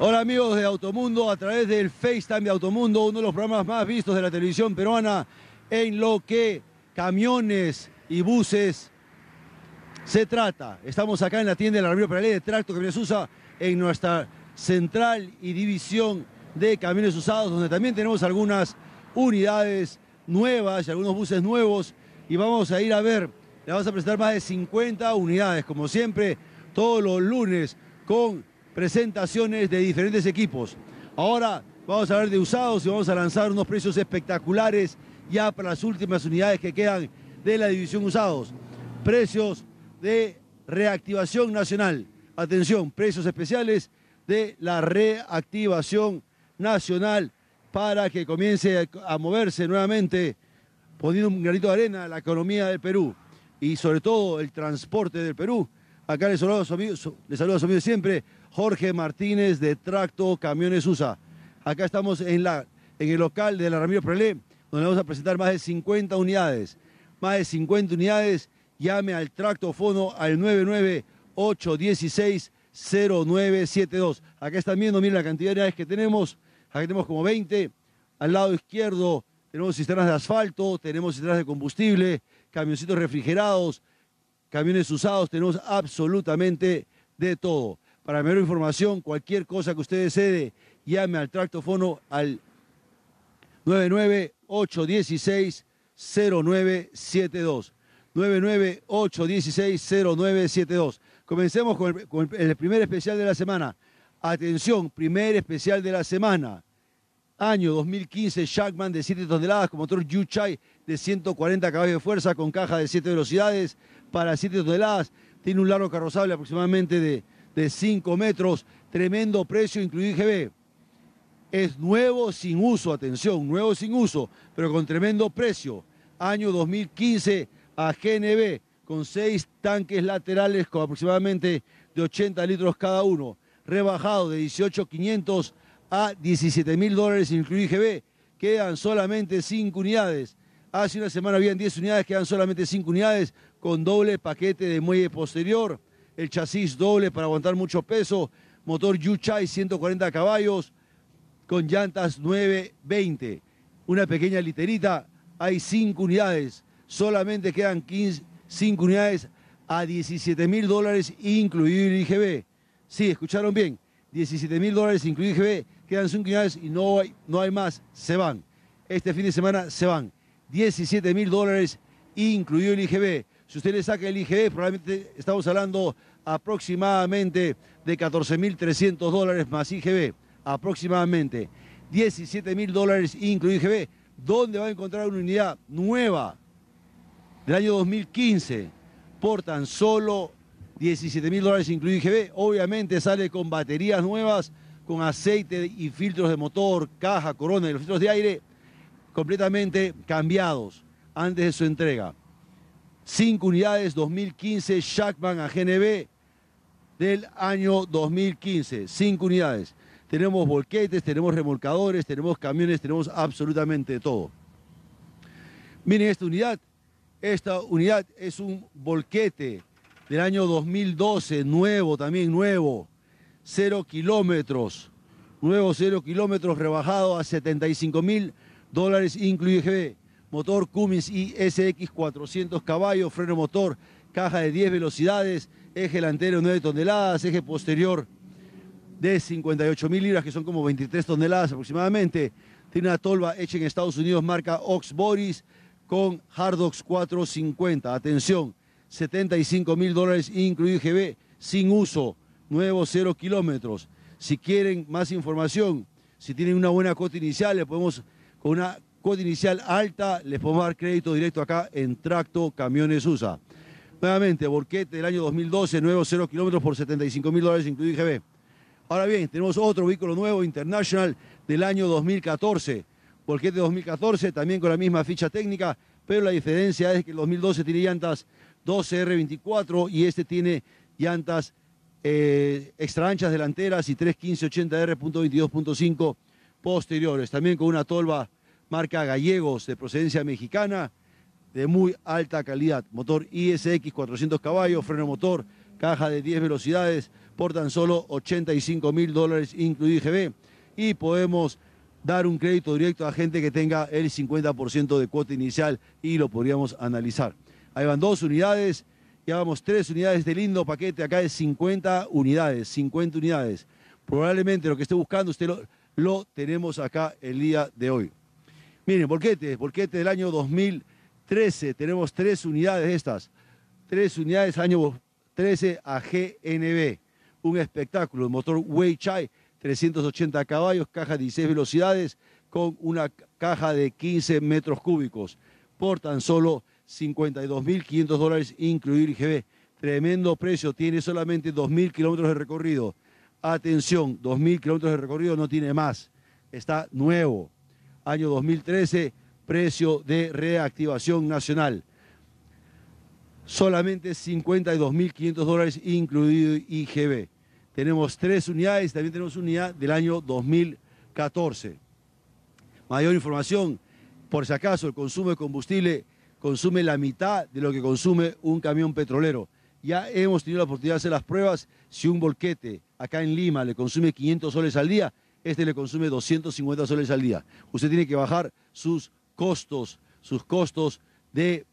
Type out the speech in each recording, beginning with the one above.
Hola amigos de Automundo, a través del FaceTime de Automundo, uno de los programas más vistos de la televisión peruana en lo que camiones y buses se trata. Estamos acá en la tienda de la Ramiro Paralela de Tracto Camiones USA, en nuestra central y división de camiones usados, donde también tenemos algunas unidades nuevas y algunos buses nuevos. Y vamos a ir a ver, le vamos a presentar más de 50 unidades, como siempre, todos los lunes con presentaciones de diferentes equipos. Ahora vamos a ver de usados y vamos a lanzar unos precios espectaculares ya para las últimas unidades que quedan de la división usados. Precios de reactivación nacional. Atención, precios especiales de la reactivación nacional para que comience a moverse nuevamente, poniendo un granito de arena a la economía del Perú y sobre todo el transporte del Perú. Acá les saludo a su amigos saludo siempre, Jorge Martínez de Tracto Camiones USA. Acá estamos en, la, en el local de la Ramiro Prelé, donde vamos a presentar más de 50 unidades. Más de 50 unidades. Llame al tractofono al 998160972. Acá están viendo, miren la cantidad de unidades que tenemos. Acá tenemos como 20. Al lado izquierdo tenemos cisternas de asfalto, tenemos cisternas de combustible, camioncitos refrigerados, camiones usados, tenemos absolutamente de todo. Para mayor información, cualquier cosa que usted desee, llame al tractofono al 998160972. 998160972. Comencemos con el, con el primer especial de la semana. Atención, primer especial de la semana. Año 2015, jackman de 7 toneladas con motor Yuchai de 140 caballos de fuerza con caja de 7 velocidades para 7 toneladas. Tiene un largo carrozable aproximadamente de de 5 metros, tremendo precio, incluir IGB. Es nuevo sin uso, atención, nuevo sin uso, pero con tremendo precio. Año 2015 a GNB, con 6 tanques laterales con aproximadamente de 80 litros cada uno, rebajado de 18,500 a 17 mil dólares, incluido IGB. Quedan solamente 5 unidades. Hace una semana habían 10 unidades, quedan solamente 5 unidades con doble paquete de muelle posterior el chasis doble para aguantar mucho peso, motor Yuchai 140 caballos con llantas 920. Una pequeña literita, hay 5 unidades, solamente quedan 5 unidades a 17 mil dólares incluido el IGB. Sí, escucharon bien, 17 mil dólares incluido el IGB, quedan 5 unidades y no hay, no hay más, se van. Este fin de semana se van, 17 mil dólares incluido el IGB. Si usted le saca el IGB, probablemente estamos hablando aproximadamente de 14.300 dólares más IGB, aproximadamente 17.000 dólares incluido IGB. ¿Dónde va a encontrar una unidad nueva del año 2015 por tan solo 17.000 dólares incluido IGB? Obviamente sale con baterías nuevas, con aceite y filtros de motor, caja, corona y los filtros de aire completamente cambiados antes de su entrega. 5 unidades 2015 Shackman a GNB del año 2015, 5 unidades. Tenemos volquetes, tenemos remolcadores, tenemos camiones, tenemos absolutamente todo. Miren esta unidad, esta unidad es un volquete del año 2012, nuevo también, nuevo, Cero kilómetros, nuevo cero kilómetros rebajado a 75 mil dólares incluye motor Cummins ISX 400 caballos, freno motor, caja de 10 velocidades, eje delantero 9 toneladas, eje posterior de 58 mil libras, que son como 23 toneladas aproximadamente. Tiene una tolva hecha en Estados Unidos, marca Ox Boris, con Hardox 450. Atención, 75 mil dólares incluido IGB, sin uso, nuevo 0 kilómetros. Si quieren más información, si tienen una buena cota inicial, le podemos con una Cuota inicial alta, les podemos dar crédito directo acá en Tracto Camiones USA. Nuevamente, Borquete del año 2012, nuevo 0 kilómetros por 75 mil dólares, incluido IGB. Ahora bien, tenemos otro vehículo nuevo, International, del año 2014. Borquete 2014, también con la misma ficha técnica, pero la diferencia es que el 2012 tiene llantas 12R24 y este tiene llantas eh, extra anchas delanteras y 31580R.22.5 posteriores. También con una tolva marca Gallegos de procedencia mexicana, de muy alta calidad. Motor ISX 400 caballos, freno motor, caja de 10 velocidades por tan solo 85 mil dólares incluido IGB. Y podemos dar un crédito directo a gente que tenga el 50% de cuota inicial y lo podríamos analizar. Ahí van dos unidades, ya vamos tres unidades de lindo paquete, acá es 50 unidades, 50 unidades. Probablemente lo que esté buscando usted lo, lo tenemos acá el día de hoy. Miren, qué te del este año 2013, tenemos tres unidades estas, tres unidades año 13 a GNB, un espectáculo, el motor Weichai, 380 caballos, caja de 16 velocidades, con una caja de 15 metros cúbicos, por tan solo 52.500 dólares, incluir IGB. Tremendo precio, tiene solamente 2.000 kilómetros de recorrido. Atención, 2.000 kilómetros de recorrido no tiene más, está nuevo año 2013, precio de reactivación nacional. Solamente 52.500 dólares incluido IGB. Tenemos tres unidades, también tenemos unidad del año 2014. Mayor información, por si acaso el consumo de combustible consume la mitad de lo que consume un camión petrolero. Ya hemos tenido la oportunidad de hacer las pruebas. Si un volquete acá en Lima le consume 500 soles al día, este le consume 250 soles al día. Usted tiene que bajar sus costos, sus costos de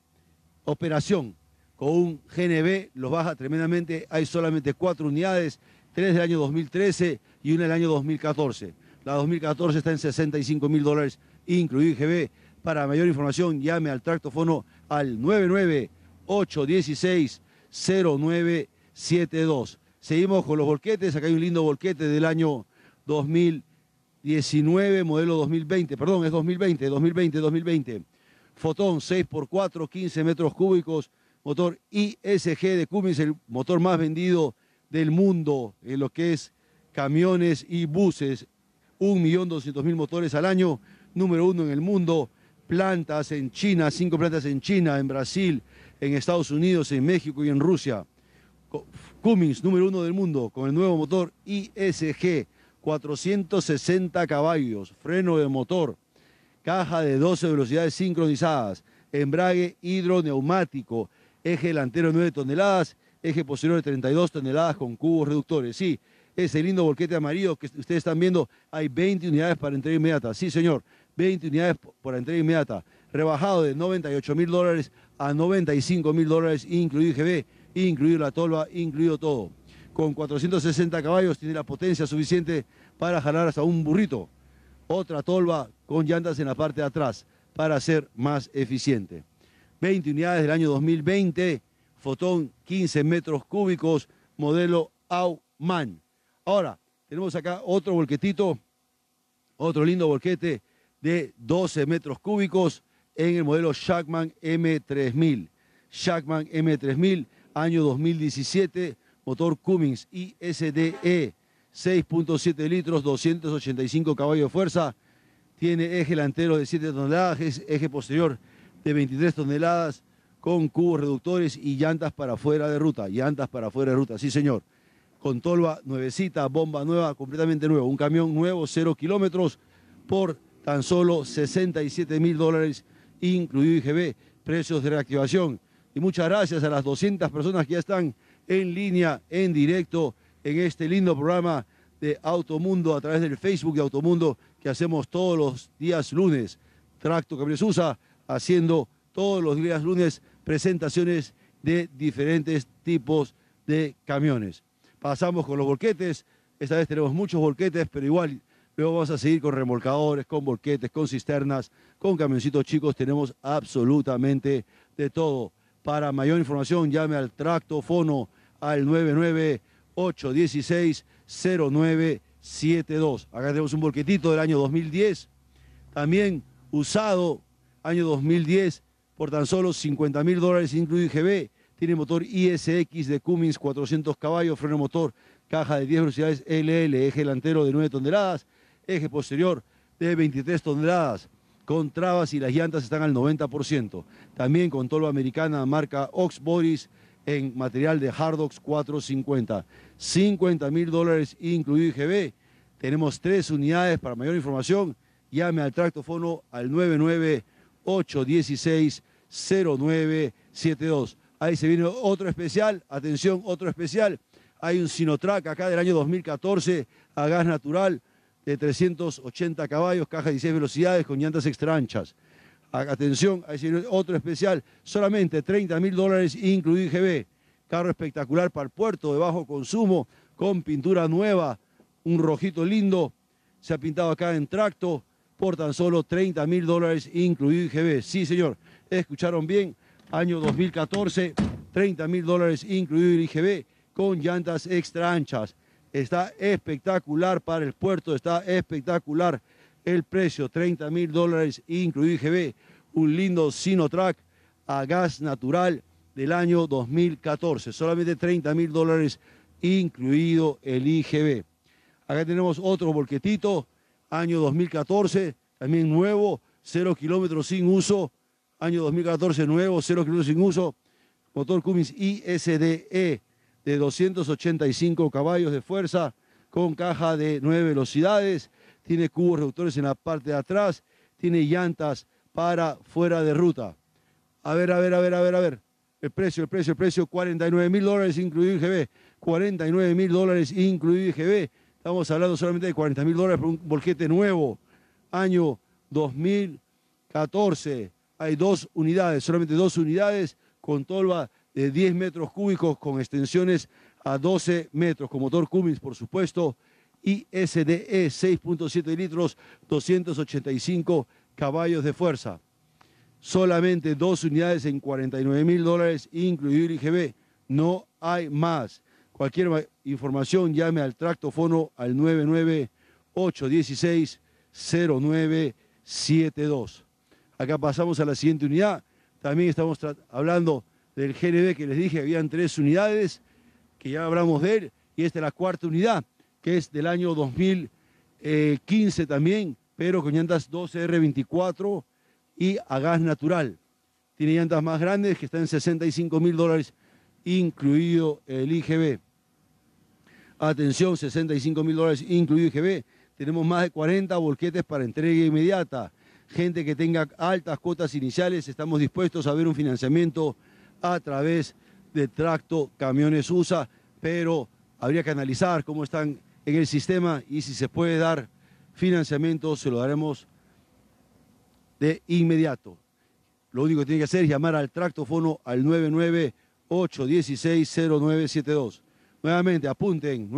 operación. Con un GNB los baja tremendamente. Hay solamente cuatro unidades, tres del año 2013 y una del año 2014. La 2014 está en 65 mil dólares, incluido GB. Para mayor información, llame al tractofono al 998160972. Seguimos con los volquetes. Acá hay un lindo volquete del año 2019, modelo 2020, perdón, es 2020, 2020, 2020. Fotón 6x4, 15 metros cúbicos, motor ISG de Cummins, el motor más vendido del mundo en lo que es camiones y buses. 1.200.000 motores al año, número uno en el mundo. Plantas en China, cinco plantas en China, en Brasil, en Estados Unidos, en México y en Rusia. Cummins, número uno del mundo, con el nuevo motor ISG. 460 caballos, freno de motor, caja de 12 velocidades sincronizadas, embrague hidroneumático, eje delantero de 9 toneladas, eje posterior de 32 toneladas con cubos reductores. Sí, ese lindo volquete amarillo que ustedes están viendo, hay 20 unidades para entrega inmediata. Sí, señor, 20 unidades para entrega inmediata. Rebajado de 98 mil dólares a 95 mil dólares, incluido IGB, incluido la tolva, incluido todo con 460 caballos tiene la potencia suficiente para jalar hasta un burrito. Otra tolva con llantas en la parte de atrás para ser más eficiente. 20 unidades del año 2020, fotón 15 metros cúbicos, modelo Auman. Ahora, tenemos acá otro volquetito, otro lindo volquete de 12 metros cúbicos en el modelo Shackman M3000. Shackman M3000, año 2017, motor Cummins e, ISDE, 6.7 litros, 285 caballos de fuerza, tiene eje delantero de 7 toneladas, eje posterior de 23 toneladas, con cubos reductores y llantas para fuera de ruta, llantas para fuera de ruta, sí señor. Con tolva nuevecita, bomba nueva, completamente nueva. un camión nuevo, 0 kilómetros, por tan solo 67 mil dólares, incluido IGB, precios de reactivación. Y muchas gracias a las 200 personas que ya están en línea, en directo, en este lindo programa de Automundo a través del Facebook de Automundo que hacemos todos los días lunes. Tracto Camiones USA haciendo todos los días lunes presentaciones de diferentes tipos de camiones. Pasamos con los volquetes. Esta vez tenemos muchos volquetes, pero igual luego vamos a seguir con remolcadores, con volquetes, con cisternas, con camioncitos chicos. Tenemos absolutamente de todo. Para mayor información, llame al tractofono al 998160972. Acá tenemos un volquetito del año 2010, también usado año 2010 por tan solo 50 mil dólares incluido IGB. Tiene motor ISX de Cummins, 400 caballos, freno motor, caja de 10 velocidades LL, eje delantero de 9 toneladas, eje posterior de 23 toneladas, con trabas y las llantas están al 90%. También con tolva americana marca Ox Boris en material de Hardox 450. 50 mil dólares incluido IGB. Tenemos tres unidades para mayor información. Llame al tractofono al 998160972. Ahí se viene otro especial. Atención, otro especial. Hay un Sinotrack acá del año 2014 a gas natural de 380 caballos, caja de 16 velocidades con llantas extra anchas. Atención, hay otro especial, solamente 30 mil dólares incluido IGB. Carro espectacular para el puerto, de bajo consumo, con pintura nueva, un rojito lindo. Se ha pintado acá en tracto por tan solo 30 mil dólares incluido IGB. Sí, señor, escucharon bien, año 2014, 30 mil dólares incluido IGB con llantas extra anchas. Está espectacular para el puerto, está espectacular el precio, 30 mil dólares, incluido IGB, un lindo Sinotrack a gas natural del año 2014, solamente 30 mil dólares, incluido el IGB. Acá tenemos otro volquetito, año 2014, también nuevo, 0 kilómetros sin uso, año 2014 nuevo, 0 kilómetros sin uso, motor Cummins ISDE de 285 caballos de fuerza, con caja de 9 velocidades, tiene cubos reductores en la parte de atrás, tiene llantas para fuera de ruta. A ver, a ver, a ver, a ver, a ver. El precio, el precio, el precio, 49 mil dólares incluido IGB. 49 mil dólares incluido IGB. Estamos hablando solamente de 40 mil dólares por un volquete nuevo. Año 2014. Hay dos unidades, solamente dos unidades con tolva de 10 metros cúbicos con extensiones a 12 metros, con motor Cummins, por supuesto. E, ISDE 6.7 litros, 285 caballos de fuerza. Solamente dos unidades en 49 mil dólares, incluido el IGB. No hay más. Cualquier información llame al tractofono al 99-816-0972. Acá pasamos a la siguiente unidad. También estamos hablando del GNB que les dije, habían tres unidades, que ya hablamos de él, y esta es la cuarta unidad que es del año 2015 también, pero con llantas 12R24 y a gas natural. Tiene llantas más grandes que están en 65 mil dólares, incluido el IGB. Atención, 65 mil dólares, incluido IGB. Tenemos más de 40 volquetes para entrega inmediata. Gente que tenga altas cuotas iniciales, estamos dispuestos a ver un financiamiento a través de Tracto Camiones USA, pero habría que analizar cómo están en el sistema y si se puede dar financiamiento se lo daremos de inmediato. Lo único que tiene que hacer es llamar al tractofono al 998160972. Nuevamente, apunten,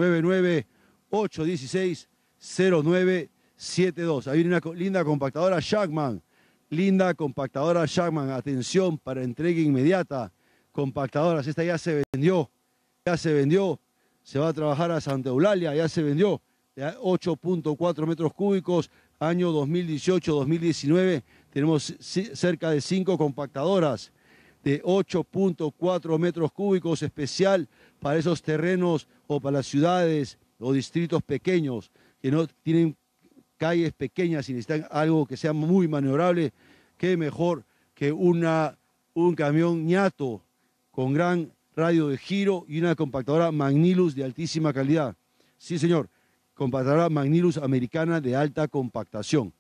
998160972. Ahí viene una linda compactadora Shackman. Linda compactadora Shackman. Atención para entrega inmediata. Compactadoras, esta ya se vendió. Ya se vendió se va a trabajar a Santa Eulalia, ya se vendió, de 8.4 metros cúbicos, año 2018-2019, tenemos cerca de 5 compactadoras de 8.4 metros cúbicos especial para esos terrenos o para las ciudades o distritos pequeños que no tienen calles pequeñas y necesitan algo que sea muy maniobrable, qué mejor que una, un camión ñato con gran radio de giro y una compactadora Magnilus de altísima calidad. Sí, señor, compactadora Magnilus americana de alta compactación.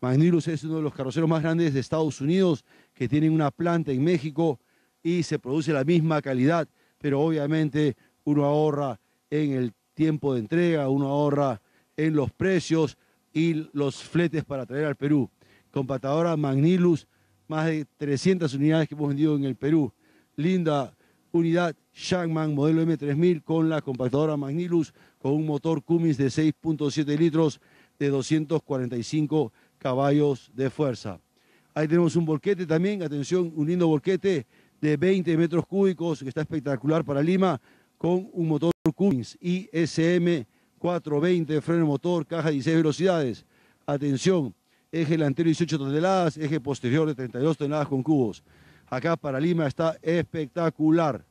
Magnilus es uno de los carroceros más grandes de Estados Unidos, que tienen una planta en México y se produce la misma calidad, pero obviamente uno ahorra en el tiempo de entrega, uno ahorra en los precios y los fletes para traer al Perú. Compactadora Magnilus, más de 300 unidades que hemos vendido en el Perú. Linda unidad Shankman modelo M3000 con la compactadora Magnilus con un motor Cummins de 6.7 litros de 245 caballos de fuerza. Ahí tenemos un volquete también, atención, un lindo volquete de 20 metros cúbicos que está espectacular para Lima con un motor Cummins ISM 420, freno motor, caja de 16 velocidades. Atención, eje delantero 18 toneladas, eje posterior de 32 toneladas con cubos acá para Lima está espectacular.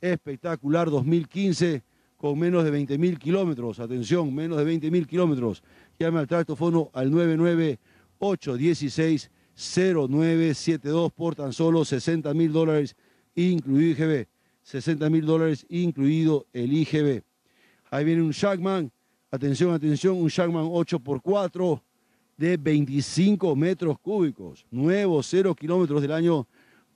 Espectacular 2015 con menos de 20.000 kilómetros. Atención, menos de 20.000 kilómetros. Llame al tractofono al 998 por tan solo 60 mil dólares incluido IGB. 60 mil dólares incluido el IGB. Ahí viene un Shackman. Atención, atención, un Shackman 8x4 de 25 metros cúbicos. Nuevo, 0 kilómetros del año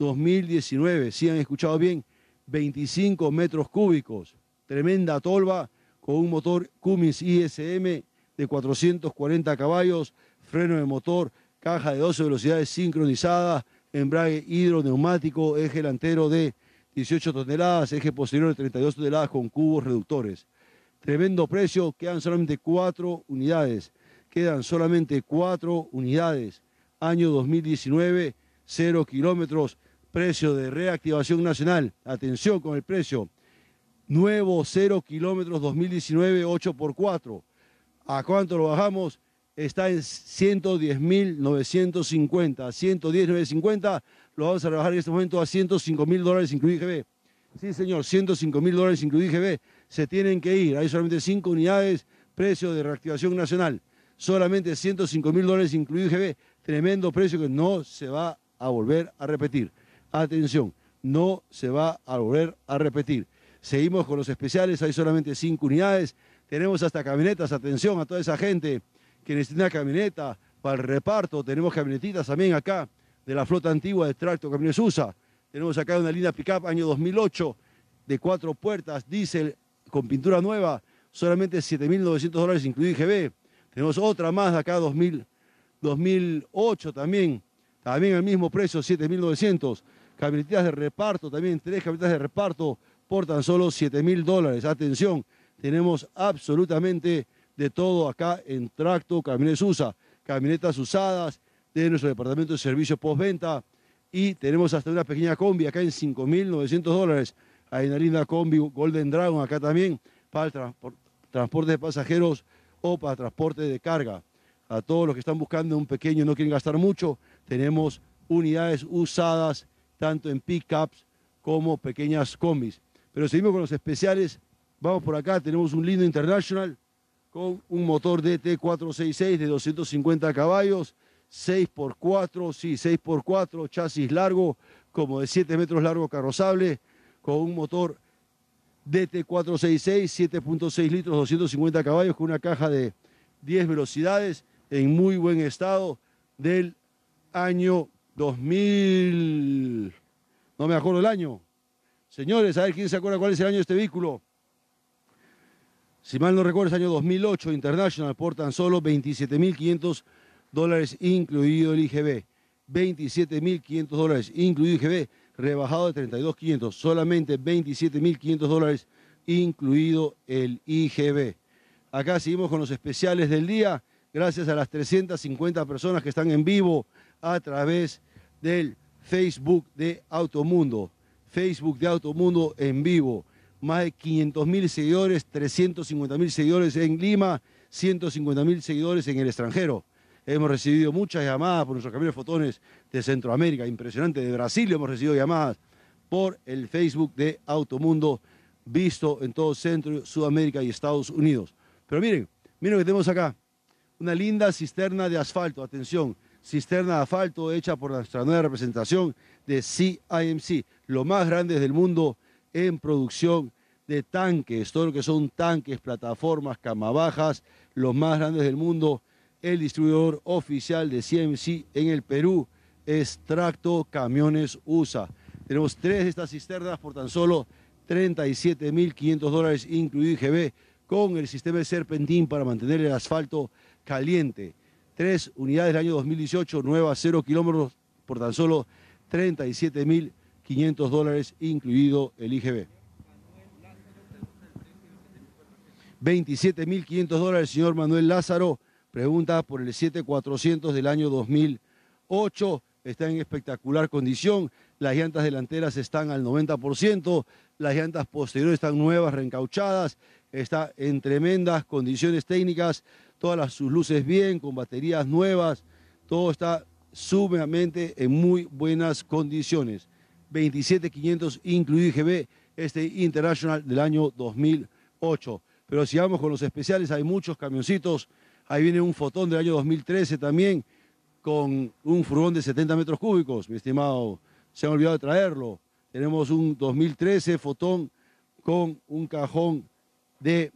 2019. Si han escuchado bien, 25 metros cúbicos. Tremenda tolva con un motor Cummins ISM de 440 caballos, freno de motor, caja de 12 velocidades sincronizadas. embrague hidroneumático, eje delantero de 18 toneladas, eje posterior de 32 toneladas con cubos reductores. Tremendo precio, quedan solamente 4 unidades. Quedan solamente 4 unidades. Año 2019, 0 kilómetros. Precio de reactivación nacional. Atención con el precio. Nuevo 0 kilómetros 2019 8x4. ¿A cuánto lo bajamos? Está en 110.950. 110.950 lo vamos a rebajar en este momento a 105.000 dólares incluido IGB. Sí, señor, 105.000 dólares incluido IGB. Se tienen que ir. Hay solamente 5 unidades, precio de reactivación nacional. Solamente 105.000 dólares incluido IGB. Tremendo precio que no se va a volver a repetir atención, no se va a volver a repetir. Seguimos con los especiales, hay solamente cinco unidades. Tenemos hasta camionetas, atención a toda esa gente que necesita camioneta para el reparto. Tenemos camionetitas también acá de la flota antigua de Tracto Camiones USA. Tenemos acá una línea pickup año 2008 de cuatro puertas, diésel con pintura nueva, solamente 7.900 dólares incluido IGB. Tenemos otra más de acá 2008 también, también el mismo precio, 7.900 camionetas de reparto, también tres camionetas de reparto por tan solo 7 mil dólares. Atención, tenemos absolutamente de todo acá en Tracto Camiones USA, camionetas usadas de nuestro departamento de servicios postventa y tenemos hasta una pequeña combi acá en 5.900 dólares. Hay una linda combi Golden Dragon acá también para el transporte de pasajeros o para transporte de carga. A todos los que están buscando un pequeño no quieren gastar mucho, tenemos unidades usadas tanto en pickups como pequeñas combis. Pero seguimos con los especiales. Vamos por acá, tenemos un lindo International con un motor DT466 de 250 caballos, 6x4, sí, 6x4, chasis largo, como de 7 metros largo carrozable, con un motor DT466, 7.6 litros, 250 caballos, con una caja de 10 velocidades, en muy buen estado, del año 2000, no me acuerdo el año. Señores, a ver quién se acuerda cuál es el año de este vehículo. Si mal no recuerdo, es año 2008 International por tan solo 27.500 dólares incluido el IGB. 27.500 dólares incluido IGB, rebajado de 32.500. Solamente 27.500 dólares incluido el IGB. Acá seguimos con los especiales del día, gracias a las 350 personas que están en vivo a través de del Facebook de Automundo. Facebook de Automundo en vivo. Más de 500 mil seguidores, 350 mil seguidores en Lima, 150 mil seguidores en el extranjero. Hemos recibido muchas llamadas por nuestros camiones fotones de Centroamérica, impresionante, de Brasil hemos recibido llamadas por el Facebook de Automundo, visto en todo Centro, Sudamérica y Estados Unidos. Pero miren, miren lo que tenemos acá, una linda cisterna de asfalto, atención, cisterna de asfalto hecha por nuestra nueva representación de CIMC, los más grandes del mundo en producción de tanques, todo lo que son tanques, plataformas, camabajas, los más grandes del mundo. El distribuidor oficial de CIMC en el Perú es Tracto Camiones USA. Tenemos tres de estas cisternas por tan solo 37.500 dólares, incluido IGB, con el sistema de serpentín para mantener el asfalto caliente. Tres unidades del año 2018, nuevas, cero kilómetros por tan solo 37.500 dólares, incluido el IGB. 27.500 dólares, señor Manuel Lázaro. Pregunta por el 7400 del año 2008. Está en espectacular condición. Las llantas delanteras están al 90%. Las llantas posteriores están nuevas, reencauchadas. Está en tremendas condiciones técnicas todas sus luces bien, con baterías nuevas, todo está sumamente en muy buenas condiciones. 27.500 incluido IGB, este International del año 2008. Pero si vamos con los especiales, hay muchos camioncitos. Ahí viene un fotón del año 2013 también, con un furgón de 70 metros cúbicos, mi estimado. Se han olvidado de traerlo. Tenemos un 2013 fotón con un cajón de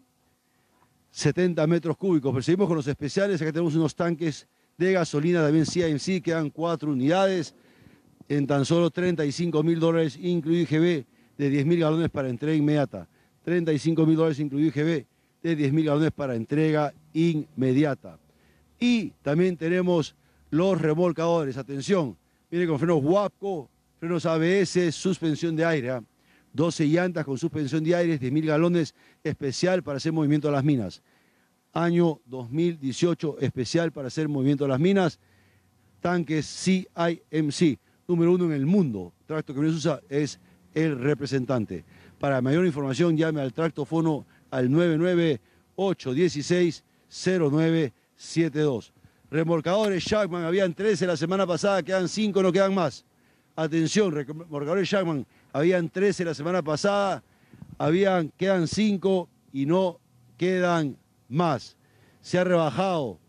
70 metros cúbicos. Pero con los especiales. Acá tenemos unos tanques de gasolina también CIMC, quedan cuatro unidades en tan solo 35 mil dólares, incluido IGB, de 10 mil galones para entrega inmediata. 35 mil dólares, incluido IGB, de 10 mil galones para entrega inmediata. Y también tenemos los remolcadores. Atención, viene con frenos WAPCO, frenos ABS, suspensión de aire. ¿ah? 12 llantas con suspensión de aire, 10.000 galones especial para hacer movimiento a las minas. Año 2018 especial para hacer movimiento a las minas. Tanques CIMC, número uno en el mundo. Tracto que se usa es el representante. Para mayor información llame al tractofono al 998160972. Remolcadores Shackman, habían 13 la semana pasada, quedan 5, no quedan más. Atención, remorcadores Shackman, habían 13 la semana pasada, habían, quedan 5 y no quedan más. Se ha rebajado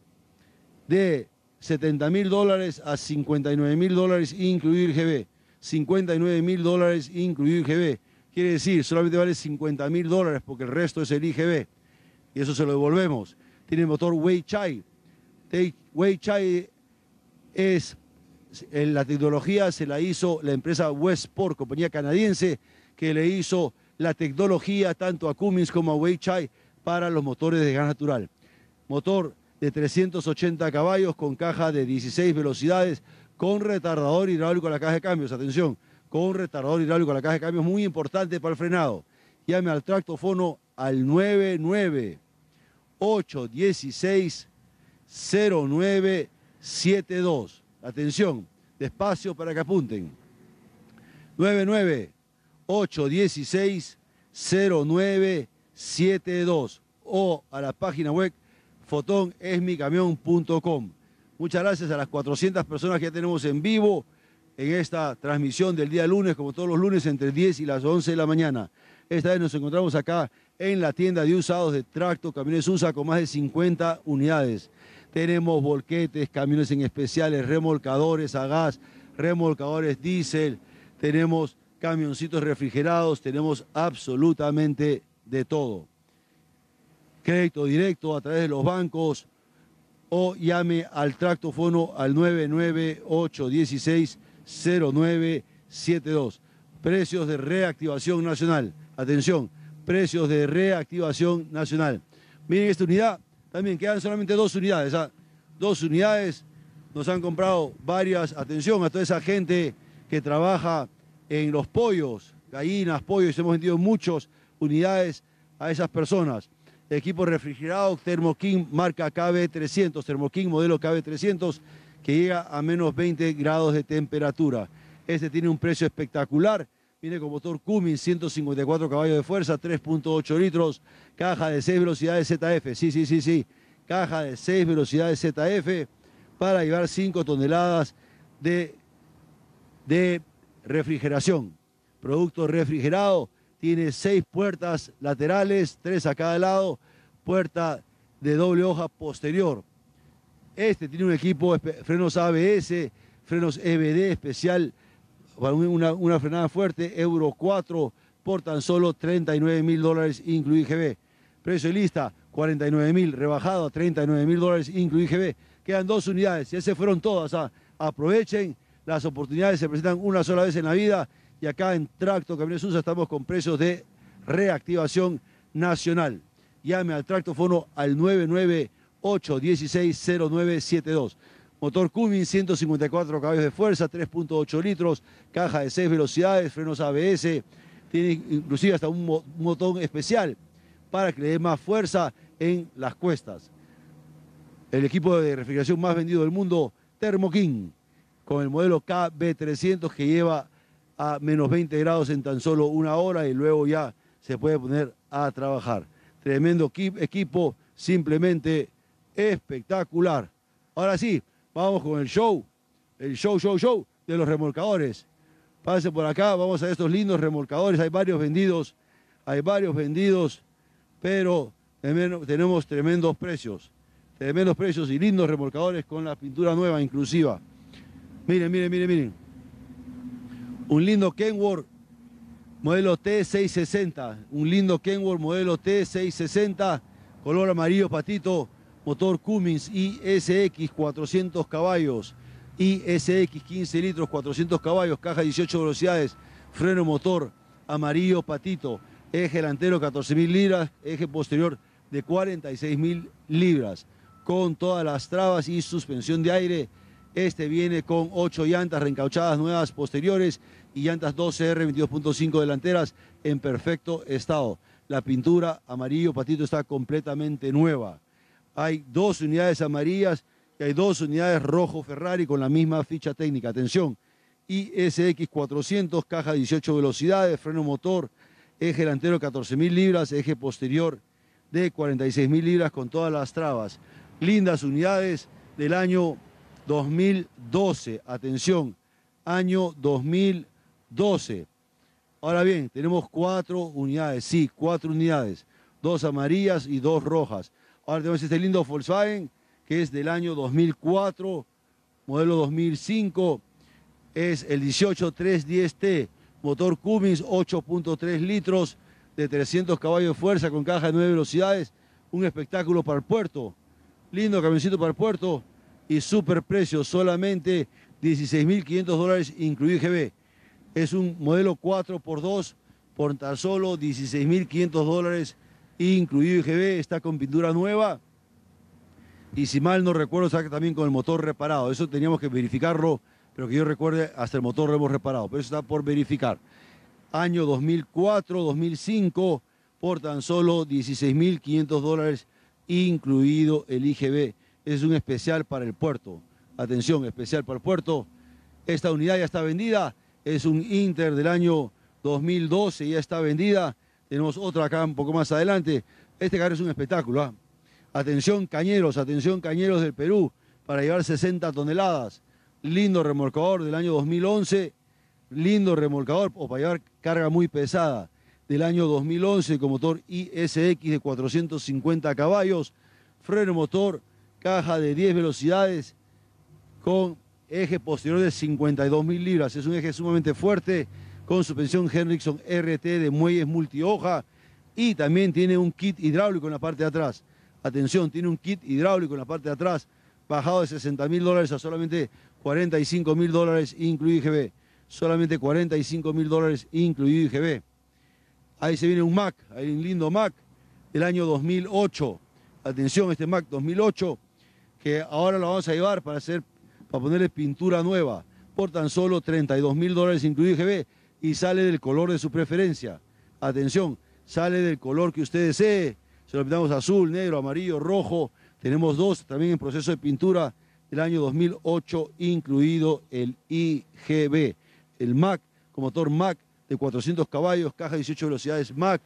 de 70 mil dólares a 59 mil dólares incluir GB. 59 mil dólares incluir GB. Quiere decir, solamente vale 50 mil dólares porque el resto es el IGB. Y eso se lo devolvemos. Tiene el motor Weichai. Weichai es eh, la tecnología se la hizo la empresa Westport, compañía canadiense, que le hizo la tecnología tanto a Cummins como a Weichai para los motores de gas natural. Motor de 380 caballos con caja de 16 velocidades, con retardador hidráulico a la caja de cambios, atención, con retardador hidráulico a la caja de cambios, muy importante para el frenado. Llame al tractofono al 998 816 Atención, despacio para que apunten. 998160972 o a la página web fotonesmicamión.com. Muchas gracias a las 400 personas que ya tenemos en vivo en esta transmisión del día lunes, como todos los lunes, entre 10 y las 11 de la mañana. Esta vez nos encontramos acá en la tienda de usados de Tracto Camiones USA con más de 50 unidades. Tenemos volquetes, camiones en especiales, remolcadores a gas, remolcadores diésel, tenemos camioncitos refrigerados, tenemos absolutamente de todo. Crédito directo a través de los bancos o llame al tractofono al 998 Precios de reactivación nacional. Atención, precios de reactivación nacional. Miren esta unidad, también quedan solamente dos unidades. Ah, dos unidades. Nos han comprado varias. Atención a toda esa gente que trabaja en los pollos, gallinas, pollos. Hemos vendido muchas unidades a esas personas. Equipo refrigerado Thermoking marca KB300, Thermoking modelo KB300 que llega a menos 20 grados de temperatura. Este tiene un precio espectacular Viene con motor Cummins, 154 caballos de fuerza, 3.8 litros, caja de 6 velocidades ZF. Sí, sí, sí, sí. Caja de 6 velocidades ZF para llevar 5 toneladas de, de refrigeración. Producto refrigerado, tiene 6 puertas laterales, 3 a cada lado, puerta de doble hoja posterior. Este tiene un equipo, frenos ABS, frenos EBD especial una, frenada fuerte, Euro 4 por tan solo 39 mil dólares incluido GB. Precio de lista, 49 mil, rebajado a 39 mil dólares incluido GB. Quedan dos unidades, ya se fueron todas. Ah, aprovechen, las oportunidades se presentan una sola vez en la vida y acá en Tracto Camiones Usa estamos con precios de reactivación nacional. Llame al tractofono al 998 160972 motor Cummins, 154 caballos de fuerza, 3.8 litros, caja de 6 velocidades, frenos ABS, tiene inclusive hasta un, botón especial para que le dé más fuerza en las cuestas. El equipo de refrigeración más vendido del mundo, King, con el modelo KB300 que lleva a menos 20 grados en tan solo una hora y luego ya se puede poner a trabajar. Tremendo equipo, simplemente espectacular. Ahora sí, Vamos con el show, el show, show, show de los remolcadores. Pase por acá, vamos a estos lindos remolcadores. Hay varios vendidos, hay varios vendidos, pero tenemos tremendos precios. Tremendos precios y lindos remolcadores con la pintura nueva inclusiva. Miren, miren, miren, miren. Un lindo Kenworth modelo T660. Un lindo Kenworth modelo T660, color amarillo patito motor Cummins ISX 400 caballos, ISX 15 litros, 400 caballos, caja 18 velocidades, freno motor amarillo patito, eje delantero 14.000 libras, eje posterior de 46.000 libras, con todas las trabas y suspensión de aire. Este viene con 8 llantas reencauchadas nuevas posteriores y llantas 12R 22.5 delanteras en perfecto estado. La pintura amarillo patito está completamente nueva hay dos unidades amarillas y hay dos unidades rojo Ferrari con la misma ficha técnica. Atención, ISX 400, caja 18 velocidades, freno motor, eje delantero 14.000 libras, eje posterior de 46.000 libras con todas las trabas. Lindas unidades del año 2012. Atención, año 2012. Ahora bien, tenemos cuatro unidades, sí, cuatro unidades, dos amarillas y dos rojas. Ahora tenemos este lindo Volkswagen, que es del año 2004, modelo 2005. Es el 18310T, motor Cummins, 8.3 litros, de 300 caballos de fuerza, con caja de 9 velocidades. Un espectáculo para el puerto. Lindo camioncito para el puerto y super precio, solamente 16.500 dólares, incluido GB. Es un modelo 4x2 por tan solo 16.500 dólares incluido IGB, está con pintura nueva y si mal no recuerdo, está también con el motor reparado. Eso teníamos que verificarlo, pero que yo recuerde, hasta el motor lo hemos reparado, pero eso está por verificar. Año 2004, 2005, por tan solo 16.500 dólares, incluido el IGB. Es un especial para el puerto. Atención, especial para el puerto. Esta unidad ya está vendida, es un Inter del año 2012, ya está vendida tenemos otra acá un poco más adelante. Este carro es un espectáculo. ¿ah? Atención cañeros, atención cañeros del Perú para llevar 60 toneladas. Lindo remolcador del año 2011, lindo remolcador o para llevar carga muy pesada del año 2011 con motor ISX de 450 caballos, freno motor, caja de 10 velocidades con eje posterior de 52.000 libras. Es un eje sumamente fuerte con suspensión Henriksson RT de muelles multihoja y también tiene un kit hidráulico en la parte de atrás. Atención, tiene un kit hidráulico en la parte de atrás, bajado de 60 mil dólares a solamente 45 mil dólares incluido IGB. Solamente 45 mil dólares incluido IGB. Ahí se viene un Mac, hay un lindo Mac del año 2008. Atención, este Mac 2008, que ahora lo vamos a llevar para, hacer, para ponerle pintura nueva por tan solo 32 mil dólares incluido IGB y sale del color de su preferencia. Atención, sale del color que usted desee. Se lo pintamos azul, negro, amarillo, rojo. Tenemos dos también en proceso de pintura del año 2008, incluido el IGB. El MAC, con motor MAC de 400 caballos, caja 18 velocidades MAC,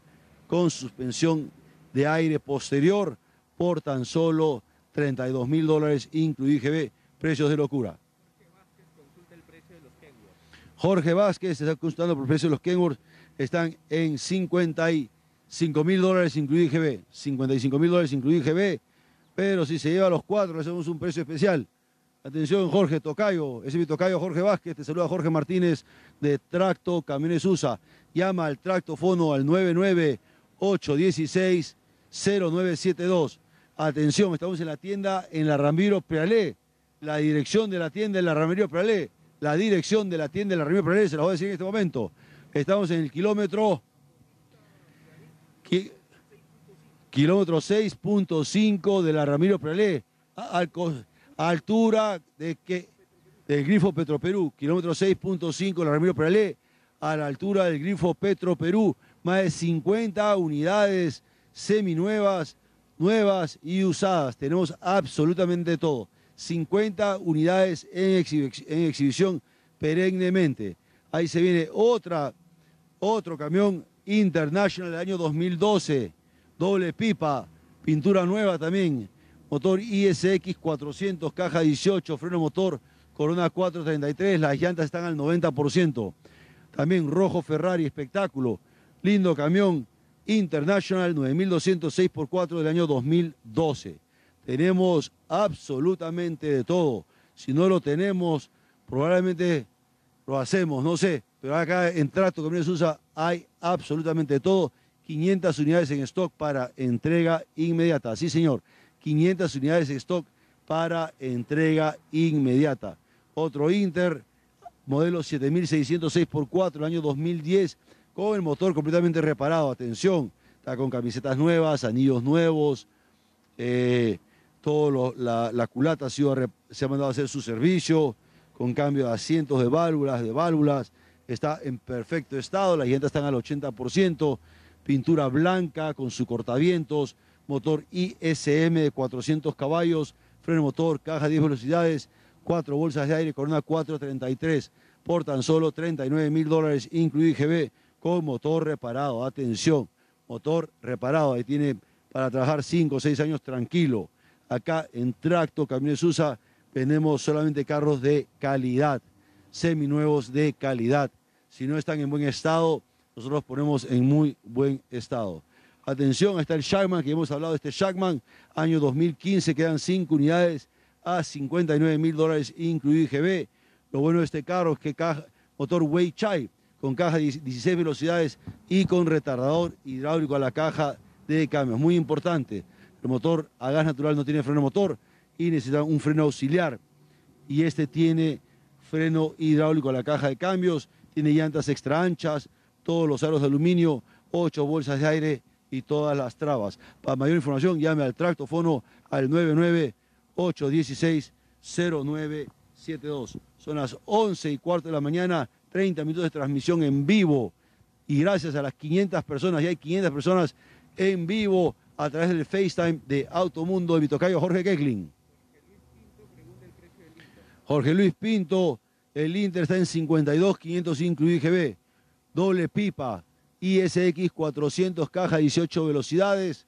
con suspensión de aire posterior por tan solo 32 mil dólares, incluido IGB. Precios de locura. Jorge Vázquez está consultando por precio de los Kenworth. Están en 55 mil dólares incluido IGB. 55 mil dólares incluido GB. Pero si se lleva a los cuatro, hacemos un precio especial. Atención, Jorge Tocayo, ese mi Tocayo Jorge Vázquez, te saluda Jorge Martínez de Tracto Camiones USA. Llama al tractofono al 998160972. Atención, estamos en la tienda en la Ramiro Prealé. La dirección de la tienda en la Ramiro Prealé la dirección de la tienda de la Ramiro Planera, se la voy a decir en este momento. Estamos en el kilómetro... 6.5 de la Ramiro Pralé, a, altura de que, del grifo Petro Perú. kilómetro 6.5 de la Ramiro Pralé, a la altura del grifo Petro Perú. más de 50 unidades seminuevas, nuevas y usadas. Tenemos absolutamente todo. 50 unidades en, exhibición perennemente. Ahí se viene otra, otro camión International del año 2012, doble pipa, pintura nueva también, motor ISX 400, caja 18, freno motor Corona 433, las llantas están al 90%. También rojo Ferrari, espectáculo, lindo camión International 9206 x 4 del año 2012. Tenemos absolutamente de todo. Si no lo tenemos, probablemente lo hacemos, no sé. Pero acá en Trato de usa hay absolutamente de todo. 500 unidades en stock para entrega inmediata. Sí, señor. 500 unidades en stock para entrega inmediata. Otro Inter, modelo 7606x4, año 2010, con el motor completamente reparado. Atención, está con camisetas nuevas, anillos nuevos, eh, la, culata se ha mandado a hacer su servicio, con cambio de asientos, de válvulas, de válvulas. Está en perfecto estado, las llantas están al 80%, pintura blanca con su cortavientos, motor ISM de 400 caballos, freno motor, caja 10 velocidades, cuatro bolsas de aire Corona 433 por tan solo 39 mil dólares, incluido IGB, con motor reparado. Atención, motor reparado, ahí tiene para trabajar 5 o 6 años tranquilo. Acá en Tracto, Camiones de Susa, tenemos solamente carros de calidad, seminuevos de calidad. Si no están en buen estado, nosotros ponemos en muy buen estado. Atención, está el Shackman, que hemos hablado de este Shackman, año 2015, quedan 5 unidades a 59 mil dólares, incluido IGB. Lo bueno de este carro es que caja, motor Weichai, con caja de 16 velocidades y con retardador hidráulico a la caja de cambios. Muy importante. El motor a gas natural no tiene freno motor y necesita un freno auxiliar. Y este tiene freno hidráulico a la caja de cambios, tiene llantas extra anchas, todos los aros de aluminio, ocho bolsas de aire y todas las trabas. Para mayor información llame al tractofono al 998160972. Son las 11 y cuarto de la mañana, 30 minutos de transmisión en vivo. Y gracias a las 500 personas, ya hay 500 personas en vivo a través del FaceTime de Automundo de Vitocayo. Jorge Keckling. Jorge Luis Pinto, el Inter está en 52, 505 IGB. Doble pipa, ISX 400, caja 18 velocidades.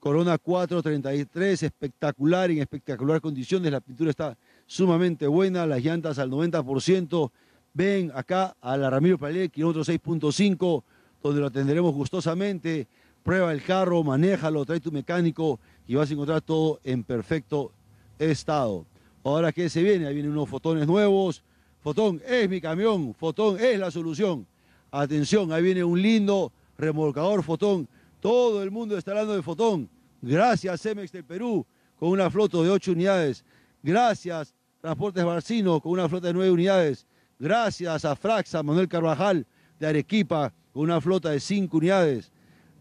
Corona 433, espectacular, en espectacular condiciones. La pintura está sumamente buena, las llantas al 90%. Ven acá a la Ramiro Palé, kilómetro 6.5, donde lo atenderemos gustosamente prueba el carro, manéjalo, trae tu mecánico y vas a encontrar todo en perfecto estado. Ahora, que se viene? Ahí vienen unos fotones nuevos. Fotón es mi camión, Fotón es la solución. Atención, ahí viene un lindo remolcador Fotón. Todo el mundo está hablando de Fotón. Gracias Cemex del Perú con una flota de 8 unidades. Gracias Transportes Barcino con una flota de 9 unidades. Gracias a Fraxa Manuel Carvajal de Arequipa con una flota de 5 unidades.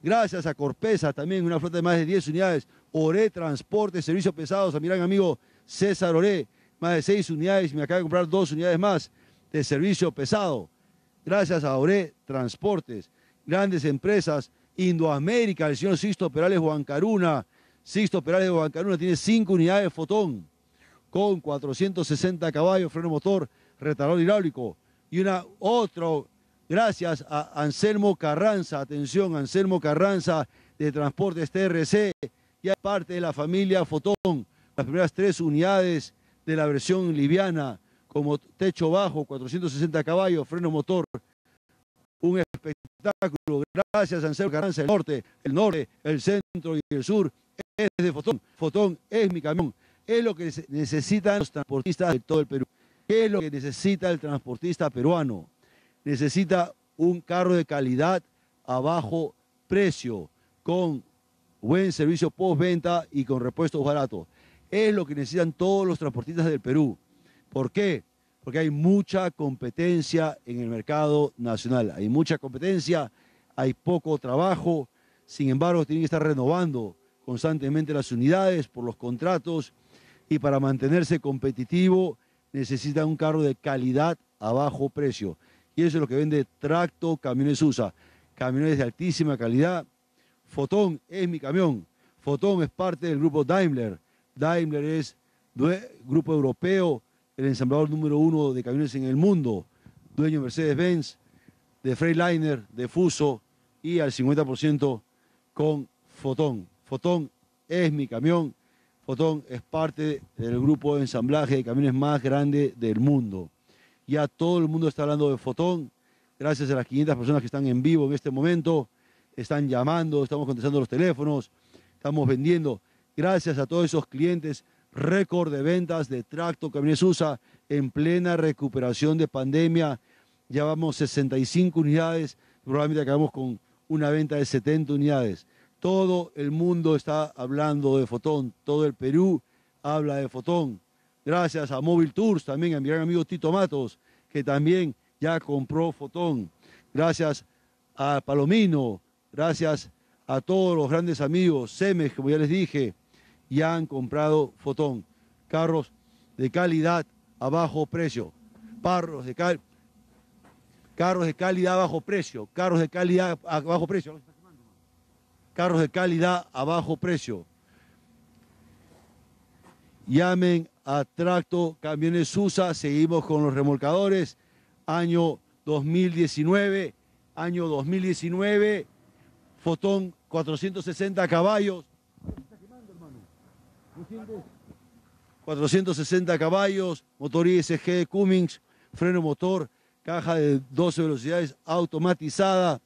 Gracias a Corpesa, también una flota de más de 10 unidades. Oré Transporte, Servicios Pesados, a mi gran amigo César Oré, más de 6 unidades, me acaba de comprar 2 unidades más de servicio pesado. Gracias a Oré Transportes, grandes empresas, Indoamérica, el señor Sixto Perales Huancaruna. Sixto Perales Huancaruna tiene 5 unidades de fotón con 460 caballos, freno motor, retalón hidráulico y una otro Gracias a Anselmo Carranza, atención, Anselmo Carranza de Transportes TRC, ya parte de la familia Fotón, las primeras tres unidades de la versión liviana, como techo bajo, 460 caballos, freno motor, un espectáculo. Gracias Anselmo Carranza, el norte, el norte, el centro y el sur es de Fotón. Fotón es mi camión. Es lo que necesitan los transportistas de todo el Perú. Es lo que necesita el transportista peruano necesita un carro de calidad a bajo precio, con buen servicio postventa y con repuestos baratos. Es lo que necesitan todos los transportistas del Perú. ¿Por qué? Porque hay mucha competencia en el mercado nacional. Hay mucha competencia, hay poco trabajo. Sin embargo, tienen que estar renovando constantemente las unidades por los contratos y para mantenerse competitivo necesitan un carro de calidad a bajo precio. Y eso es lo que vende Tracto Camiones USA. Camiones de altísima calidad. Fotón es mi camión. Fotón es parte del grupo Daimler. Daimler es grupo europeo, el ensamblador número uno de camiones en el mundo, dueño Mercedes-Benz, de Freightliner, de Fuso y al 50% con Fotón. Fotón es mi camión. Fotón es parte del grupo de ensamblaje de camiones más grande del mundo. Ya todo el mundo está hablando de Fotón. Gracias a las 500 personas que están en vivo en este momento. Están llamando, estamos contestando los teléfonos, estamos vendiendo. Gracias a todos esos clientes. Récord de ventas de Tracto Camiones USA en plena recuperación de pandemia. Ya vamos 65 unidades. Probablemente acabamos con una venta de 70 unidades. Todo el mundo está hablando de Fotón. Todo el Perú habla de Fotón. Gracias a Móvil Tours, también a mi gran amigo Tito Matos, que también ya compró Fotón. Gracias a Palomino, gracias a todos los grandes amigos, Semes, como ya les dije, ya han comprado Fotón. Carros de calidad a bajo precio. Parros de Carros de calidad a bajo precio. Carros de calidad a bajo precio. Carros de calidad a bajo precio llamen a Tracto Camiones USA, seguimos con los remolcadores, año 2019, año 2019, Fotón 460 caballos. 460 caballos, motor ISG Cummings, freno motor, caja de 12 velocidades automatizada,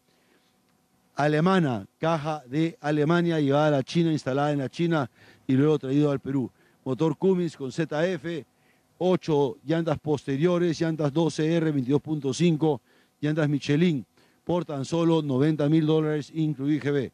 alemana, caja de Alemania llevada a la China, instalada en la China y luego traído al Perú motor Cummins con ZF, 8 llantas posteriores, llantas 12R 22.5, llantas Michelin, por tan solo 90 mil dólares incluido IGB.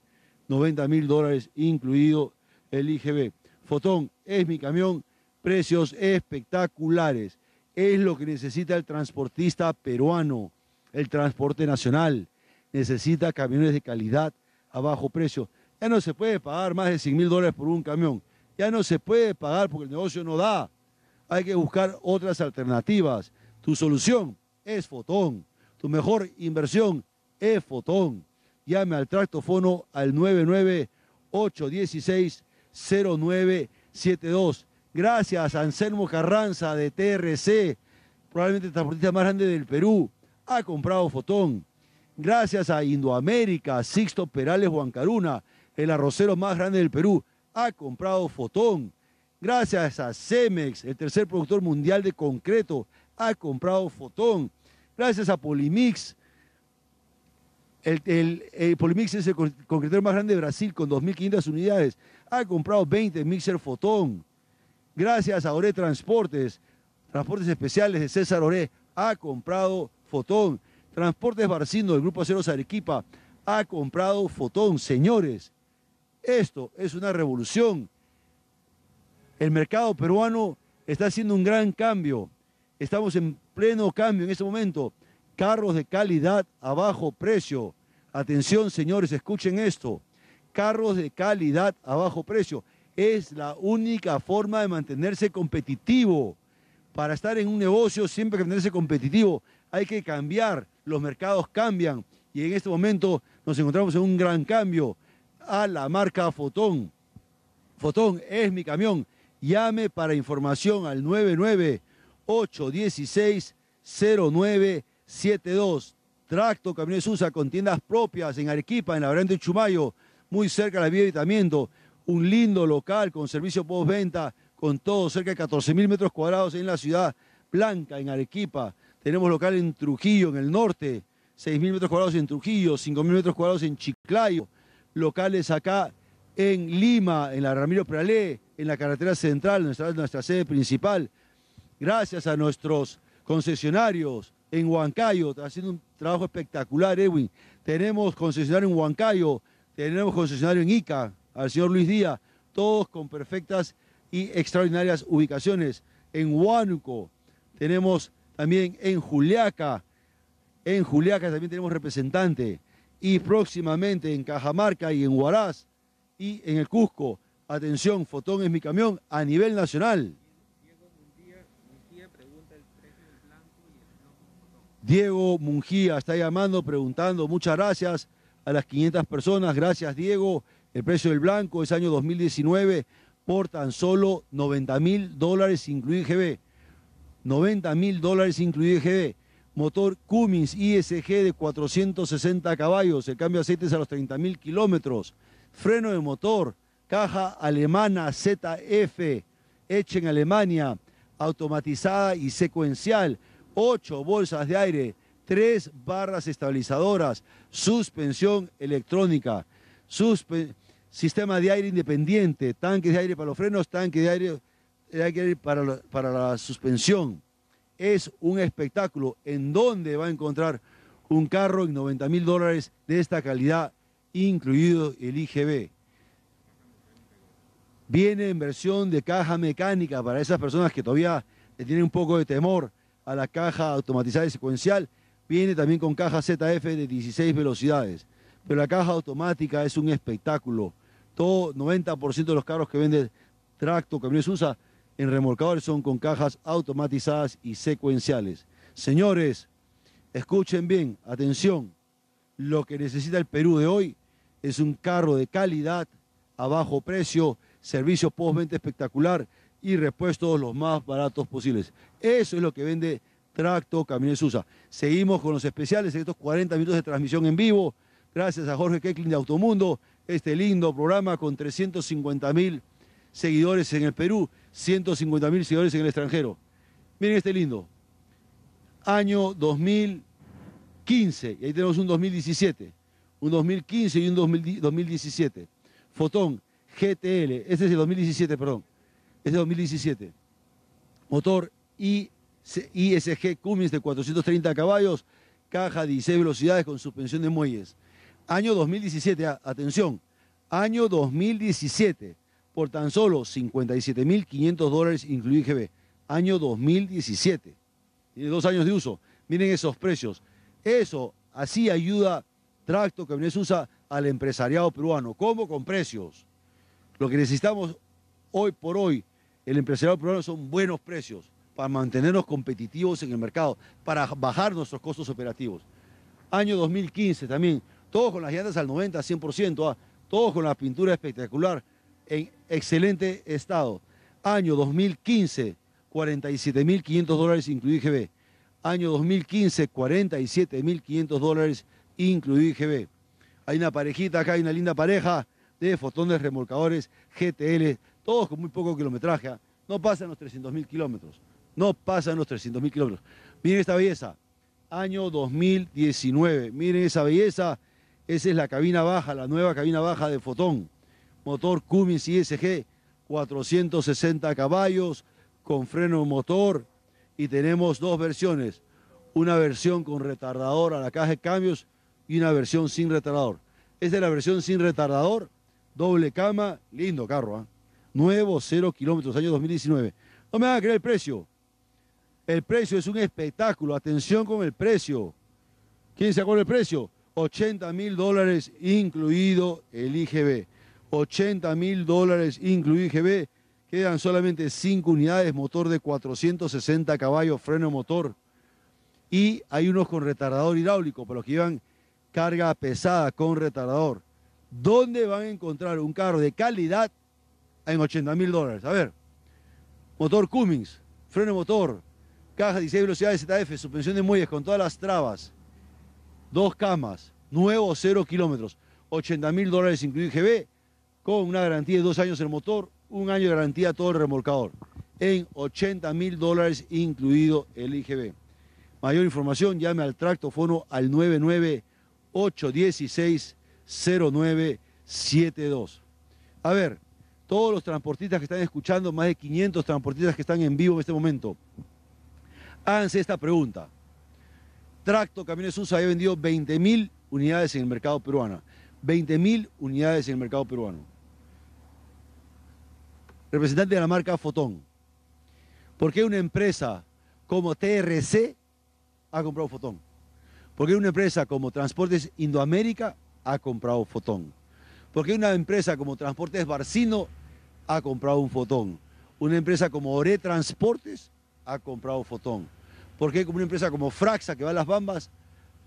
90 mil dólares incluido el IGB. Fotón, es mi camión, precios espectaculares. Es lo que necesita el transportista peruano, el transporte nacional. Necesita camiones de calidad a bajo precio. Ya no se puede pagar más de 100 mil dólares por un camión ya no se puede pagar porque el negocio no da. Hay que buscar otras alternativas. Tu solución es Fotón. Tu mejor inversión es Fotón. Llame al tractofono al 998160972. Gracias a Anselmo Carranza de TRC, probablemente el transportista más grande del Perú, ha comprado Fotón. Gracias a Indoamérica, Sixto Perales Huancaruna, el arrocero más grande del Perú, ha comprado Fotón. Gracias a Cemex, el tercer productor mundial de concreto, ha comprado Fotón. Gracias a Polimix, el, Polimix es el concretero más grande de Brasil con 2.500 unidades. Ha comprado 20 mixer Fotón. Gracias a ORE Transportes, Transportes Especiales de César ORE, ha comprado Fotón. Transportes Barcino del Grupo Acero Arequipa ha comprado Fotón. Señores, esto es una revolución. El mercado peruano está haciendo un gran cambio. Estamos en pleno cambio en este momento. Carros de calidad a bajo precio. Atención, señores, escuchen esto. Carros de calidad a bajo precio. Es la única forma de mantenerse competitivo. Para estar en un negocio siempre hay que mantenerse competitivo. Hay que cambiar. Los mercados cambian. Y en este momento nos encontramos en un gran cambio a la marca Fotón. Fotón es mi camión. Llame para información al 998160972. Tracto Camiones USA con tiendas propias en Arequipa, en la grande de Chumayo, muy cerca de la vía de Un lindo local con servicio postventa, con todo, cerca de 14.000 metros cuadrados en la ciudad blanca, en Arequipa. Tenemos local en Trujillo, en el norte, ...6.000 metros cuadrados en Trujillo, ...5.000 metros cuadrados en Chiclayo locales acá en Lima, en la Ramiro Pralé, en la carretera central, nuestra, nuestra sede principal. Gracias a nuestros concesionarios en Huancayo, haciendo un trabajo espectacular, Edwin. Tenemos concesionario en Huancayo, tenemos concesionario en Ica, al señor Luis Díaz, todos con perfectas y extraordinarias ubicaciones. En Huánuco, tenemos también en Juliaca, en Juliaca también tenemos representante y próximamente en Cajamarca y en Huaraz y en el Cusco. Atención, Fotón es mi camión a nivel nacional. Diego Mungía está llamando, preguntando. Muchas gracias a las 500 personas. Gracias, Diego. El precio del blanco es año 2019 por tan solo 90 mil dólares incluido GB. 90 mil dólares incluido GB motor Cummins ISG de 460 caballos, el cambio de aceites a los 30.000 kilómetros, freno de motor, caja alemana ZF, hecha en Alemania, automatizada y secuencial, 8 bolsas de aire, 3 barras estabilizadoras, suspensión electrónica, sistema de aire independiente, tanques de aire para los frenos, tanque de aire, para la suspensión es un espectáculo. ¿En dónde va a encontrar un carro en 90 mil dólares de esta calidad, incluido el IGB? Viene en versión de caja mecánica para esas personas que todavía tienen un poco de temor a la caja automatizada y secuencial. Viene también con caja ZF de 16 velocidades. Pero la caja automática es un espectáculo. Todo 90% de los carros que vende Tracto, Camiones USA, en remolcadores son con cajas automatizadas y secuenciales. Señores, escuchen bien, atención, lo que necesita el Perú de hoy es un carro de calidad, a bajo precio, servicio postventa espectacular y repuestos los más baratos posibles. Eso es lo que vende Tracto Camiones Susa. Seguimos con los especiales en estos 40 minutos de transmisión en vivo. Gracias a Jorge Keckling de Automundo, este lindo programa con 350.000 seguidores en el Perú. 150.000 seguidores en el extranjero. Miren este lindo. Año 2015, y ahí tenemos un 2017. Un 2015 y un 2017. Fotón GTL, este es el 2017, perdón. Este es el 2017. Motor ISG Cummins de 430 caballos, caja 16 e velocidades con suspensión de muelles. Año 2017, atención, año 2017 por tan solo 57.500 dólares, incluido IGB, año 2017. Tiene dos años de uso. Miren esos precios. Eso así ayuda Tracto que Venezuela USA al empresariado peruano. ¿Cómo? Con precios. Lo que necesitamos hoy por hoy, el empresariado peruano, son buenos precios para mantenernos competitivos en el mercado, para bajar nuestros costos operativos. Año 2015 también, todos con las llantas al 90, 100%, ah. todos con la pintura espectacular, en excelente estado. Año 2015, 47.500 dólares incluido IGB. Año 2015, 47.500 dólares incluido IGB. Hay una parejita acá, hay una linda pareja de fotones remolcadores GTL, todos con muy poco kilometraje. ¿ah? No pasan los 300.000 kilómetros. No pasan los 300.000 kilómetros. Miren esta belleza. Año 2019. Miren esa belleza. Esa es la cabina baja, la nueva cabina baja de Fotón motor Cummins ISG, 460 caballos, con freno motor, y tenemos dos versiones, una versión con retardador a la caja de cambios y una versión sin retardador. Esta es la versión sin retardador, doble cama, lindo carro, ¿ah? nuevo, cero kilómetros, año 2019. No me van a creer el precio. El precio es un espectáculo, atención con el precio. ¿Quién se acuerda el precio? 80 mil dólares incluido el IGB. 80 mil dólares, incluido IGB. Quedan solamente 5 unidades, motor de 460 caballos, freno motor. Y hay unos con retardador hidráulico, para los que llevan carga pesada con retardador. ¿Dónde van a encontrar un carro de calidad en 80 mil dólares? A ver, motor Cummings, freno motor, caja de 16 velocidades ZF, suspensión de muelles con todas las trabas, dos camas, nuevo 0 kilómetros, 80 mil dólares incluido IGB con una garantía de dos años el motor, un año de garantía todo el remolcador, en 80 mil dólares incluido el IGB. Mayor información, llame al tractofono al 998160972. A ver, todos los transportistas que están escuchando, más de 500 transportistas que están en vivo en este momento, háganse esta pregunta. Tracto Camiones USA había vendido mil unidades en el mercado peruano. mil unidades en el mercado peruano representante de la marca Fotón. ¿Por qué una empresa como TRC ha comprado Fotón? ¿Por qué una empresa como Transportes Indoamérica ha comprado Fotón? ¿Por qué una empresa como Transportes Barcino ha comprado un Fotón? Una empresa como Ore Transportes ha comprado Fotón. ¿Por qué una empresa como Fraxa, que va a las bambas,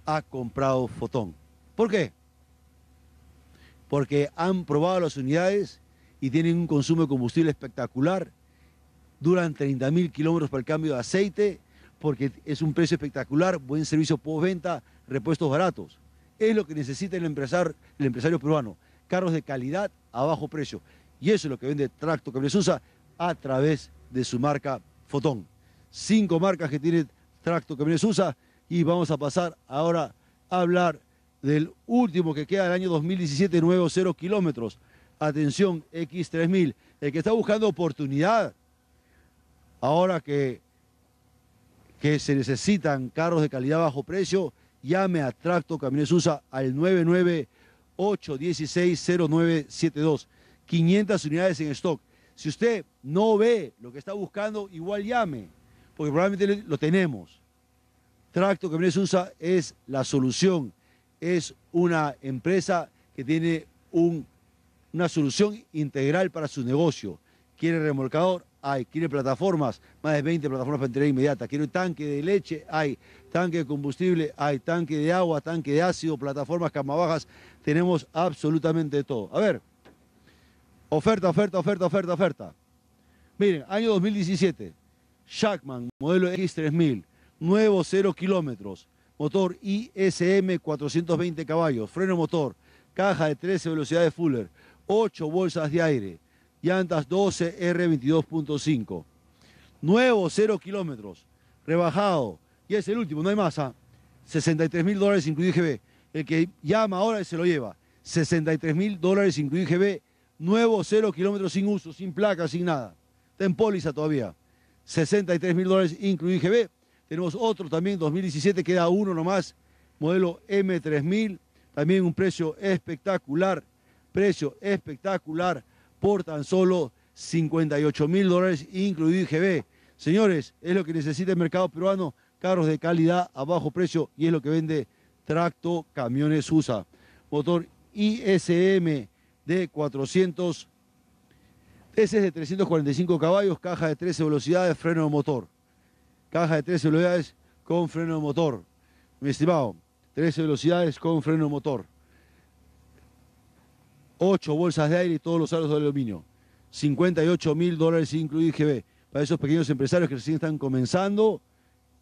ha comprado Fotón? ¿Por qué? Porque han probado las unidades y tienen un consumo de combustible espectacular. Duran 30.000 kilómetros para el cambio de aceite porque es un precio espectacular, buen servicio postventa, repuestos baratos. Es lo que necesita el empresario, el empresario peruano. Carros de calidad a bajo precio. Y eso es lo que vende Tracto Cables Usa a través de su marca Fotón. Cinco marcas que tiene Tracto Cables Usa y vamos a pasar ahora a hablar del último que queda del año 2017, cero kilómetros atención X3000, el que está buscando oportunidad, ahora que, que se necesitan carros de calidad bajo precio, llame a Tracto Camiones USA al 998-160972. 500 unidades en stock. Si usted no ve lo que está buscando, igual llame, porque probablemente lo tenemos. Tracto Camiones USA es la solución. Es una empresa que tiene un una solución integral para su negocio. Quiere remolcador, hay. Quiere plataformas, más de 20 plataformas para entrega inmediata. Quiere tanque de leche, hay. Tanque de combustible, hay. Tanque de agua, tanque de ácido, plataformas, camabajas. Tenemos absolutamente todo. A ver, oferta, oferta, oferta, oferta, oferta. Miren, año 2017, Shackman, modelo X3000, nuevo 0 kilómetros, motor ISM 420 caballos, freno motor, caja de 13 velocidades Fuller, 8 bolsas de aire, llantas 12 R22.5. Nuevo, 0 kilómetros, rebajado, y es el último, no hay más, 63 ¿ah? mil dólares incluido IGB. El que llama ahora se lo lleva. 63 mil dólares incluido IGB, nuevo, 0 kilómetros sin uso, sin placa, sin nada. Está en póliza todavía. 63 mil dólares incluido IGB. Tenemos otro también, 2017, queda uno nomás, modelo M3000, también un precio espectacular. Precio espectacular por tan solo 58 mil dólares, incluido IGB. Señores, es lo que necesita el mercado peruano, carros de calidad a bajo precio y es lo que vende Tracto Camiones USA. Motor ISM de 400, ese es de 345 caballos, caja de 13 velocidades, freno de motor. Caja de 13 velocidades con freno de motor. Mi estimado, 13 velocidades con freno de motor. 8 bolsas de aire y todos los aros de aluminio. 58 mil dólares incluidos GB. Para esos pequeños empresarios que recién están comenzando,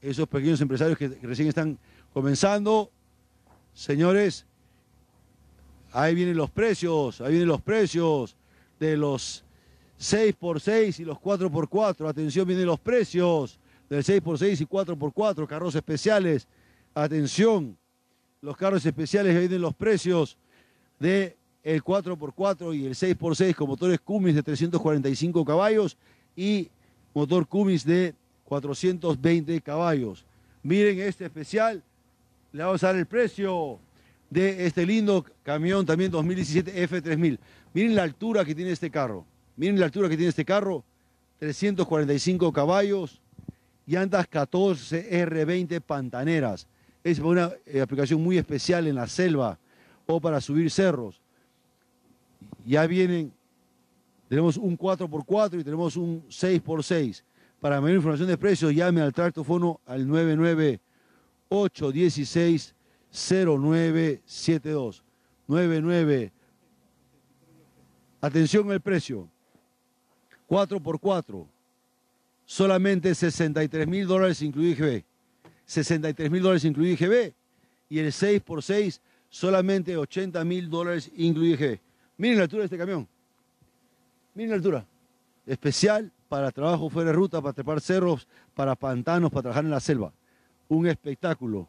esos pequeños empresarios que recién están comenzando, señores, ahí vienen los precios, ahí vienen los precios de los 6x6 y los 4x4. Atención, vienen los precios del 6x6 y 4x4, carros especiales. Atención, los carros especiales, ahí vienen los precios de el 4x4 y el 6x6 con motores Cummins de 345 caballos y motor Cummins de 420 caballos. Miren este especial, le vamos a dar el precio de este lindo camión también 2017 F3000. Miren la altura que tiene este carro, miren la altura que tiene este carro, 345 caballos, y llantas 14 R20 pantaneras. Es una eh, aplicación muy especial en la selva o para subir cerros ya vienen, tenemos un 4x4 y tenemos un 6x6. Para mayor información de precios, llame al tractofono al 99816 0972 99 Atención al precio. 4x4. Solamente 63 mil dólares incluido IGB. 63 mil dólares incluido IGB. Y el 6x6 solamente 80 mil dólares incluido IGB. Miren la altura de este camión. Miren la altura. Especial para trabajo fuera de ruta, para trepar cerros, para pantanos, para trabajar en la selva. Un espectáculo.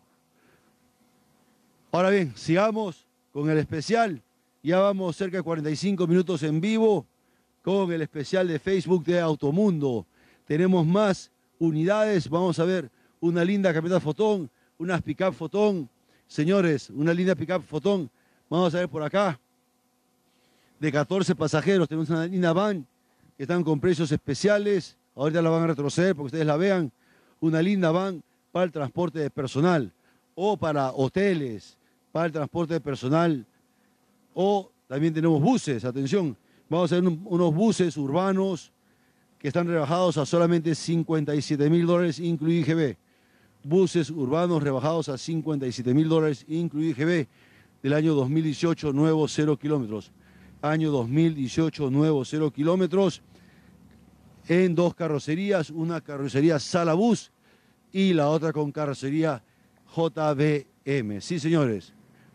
Ahora bien, sigamos con el especial. Ya vamos cerca de 45 minutos en vivo con el especial de Facebook de Automundo. Tenemos más unidades. Vamos a ver una linda camioneta Fotón, unas pickup Fotón. Señores, una linda pickup Fotón. Vamos a ver por acá de 14 pasajeros. Tenemos una linda van que están con precios especiales. Ahorita la van a retroceder porque ustedes la vean. Una linda van para el transporte de personal o para hoteles, para el transporte de personal o también tenemos buses, atención, vamos a hacer unos buses urbanos que están rebajados a solamente 57 mil dólares, incluido IGB. Buses urbanos rebajados a 57 mil dólares, incluido IGB, del año 2018, nuevos 0 kilómetros año 2018, nuevo, cero kilómetros, en dos carrocerías, una carrocería Salabus y la otra con carrocería JBM. Sí, señores,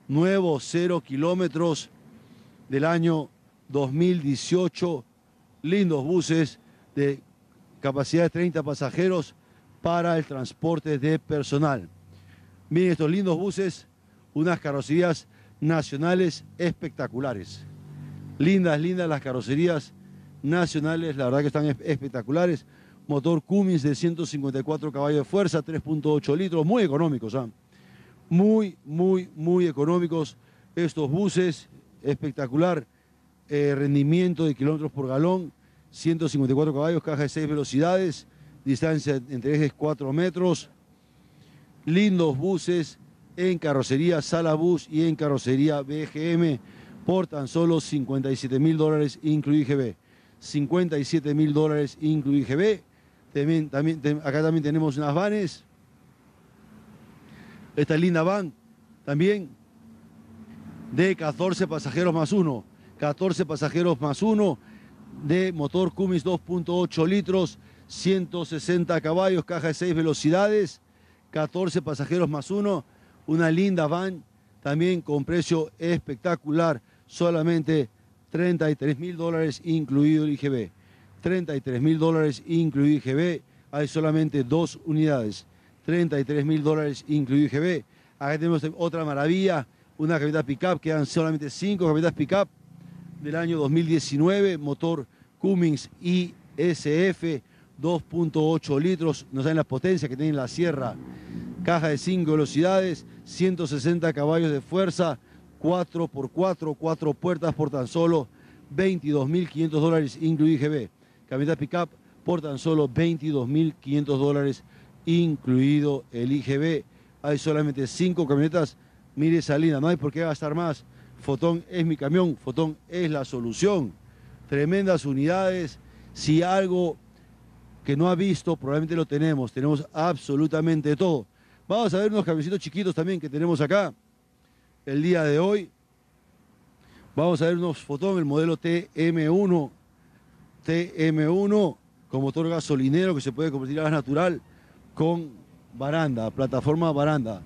nuevos cero kilómetros del año 2018, lindos buses de capacidad de 30 pasajeros para el transporte de personal. Miren estos lindos buses, unas carrocerías nacionales espectaculares. Lindas, lindas las carrocerías nacionales, la verdad que están espectaculares. Motor Cummins de 154 caballos de fuerza, 3.8 litros, muy económicos, ¿ah? muy, muy, muy económicos estos buses, espectacular eh, rendimiento de kilómetros por galón, 154 caballos, caja de 6 velocidades, distancia entre ejes 4 metros, lindos buses en carrocería Sala Bus y en carrocería BGM por tan solo 57 mil dólares incluido IGB. 57 mil dólares incluido IGB. También, acá también tenemos unas vanes. Esta linda van también de 14 pasajeros más uno. 14 pasajeros más uno de motor Cummins 2.8 litros, 160 caballos, caja de 6 velocidades, 14 pasajeros más uno. Una linda van también con precio espectacular solamente 33 mil dólares incluido el IGB. 33 mil dólares incluido IGB, hay solamente dos unidades. 33 mil dólares incluido IGB. Acá tenemos otra maravilla, una camioneta pickup, quedan solamente cinco camionetas pickup del año 2019, motor Cummins ISF 2.8 litros, no saben las potencias que tiene la sierra, caja de 5 velocidades, 160 caballos de fuerza, 4 por 4, 4 puertas por tan solo 22.500 dólares, incluido IGB. Camioneta pickup por tan solo 22.500 dólares, incluido el IGB. Hay solamente 5 camionetas. Mire Salina, no hay por qué gastar más. Fotón es mi camión, Fotón es la solución. Tremendas unidades. Si algo que no ha visto, probablemente lo tenemos. Tenemos absolutamente todo. Vamos a ver unos camioncitos chiquitos también que tenemos acá el día de hoy. Vamos a ver unos fotón, el modelo TM1, TM1 con motor gasolinero que se puede convertir a gas natural con baranda, plataforma baranda.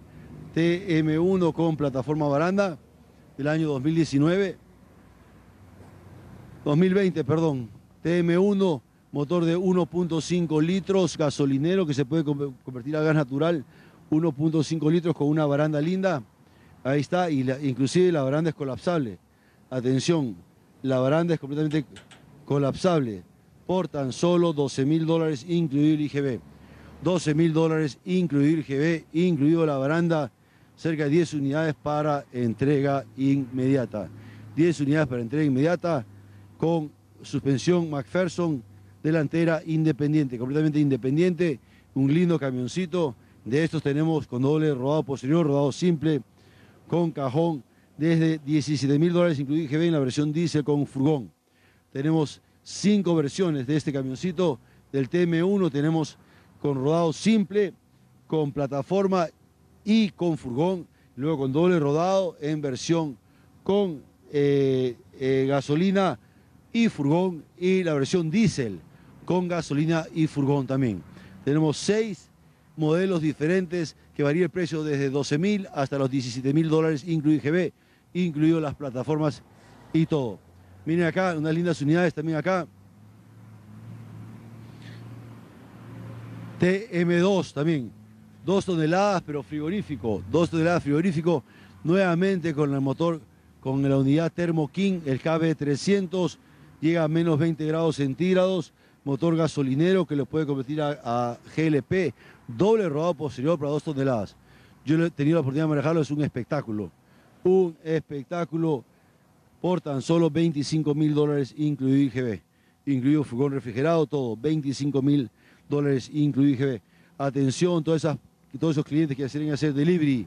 TM1 con plataforma baranda del año 2019. 2020, perdón. TM1, motor de 1.5 litros, gasolinero que se puede convertir a gas natural, 1.5 litros con una baranda linda. Ahí está, y inclusive la baranda es colapsable. Atención, la baranda es completamente colapsable por tan solo 12 mil dólares incluido el IGB. 12 mil dólares incluido el IGB, incluido la baranda, cerca de 10 unidades para entrega inmediata. 10 unidades para entrega inmediata con suspensión McPherson, delantera independiente, completamente independiente, un lindo camioncito. De estos tenemos con doble rodado posterior, rodado simple, con cajón, desde 17 mil dólares, incluido IGB en la versión diésel con furgón. Tenemos cinco versiones de este camioncito. Del TM1 tenemos con rodado simple, con plataforma y con furgón. Luego con doble rodado en versión con eh, eh, gasolina y furgón. Y la versión diésel con gasolina y furgón también. Tenemos seis modelos diferentes que varía el precio desde 12.000 hasta los 17 mil dólares, incluido IGB, incluido las plataformas y todo. Miren acá, unas lindas unidades también acá. TM2 también, dos toneladas pero frigorífico, dos toneladas frigorífico, nuevamente con el motor, con la unidad Thermo King, el KB300, llega a menos 20 grados centígrados, motor gasolinero que lo puede convertir a GLP doble rodado posterior para dos toneladas. Yo he tenido la oportunidad de manejarlo, es un espectáculo. Un espectáculo por tan solo 25 mil dólares, incluido IGB. Incluido furgón refrigerado, todo, 25 mil dólares, incluido IGB. Atención, todas esas, todos esos clientes que quieren hacer delivery.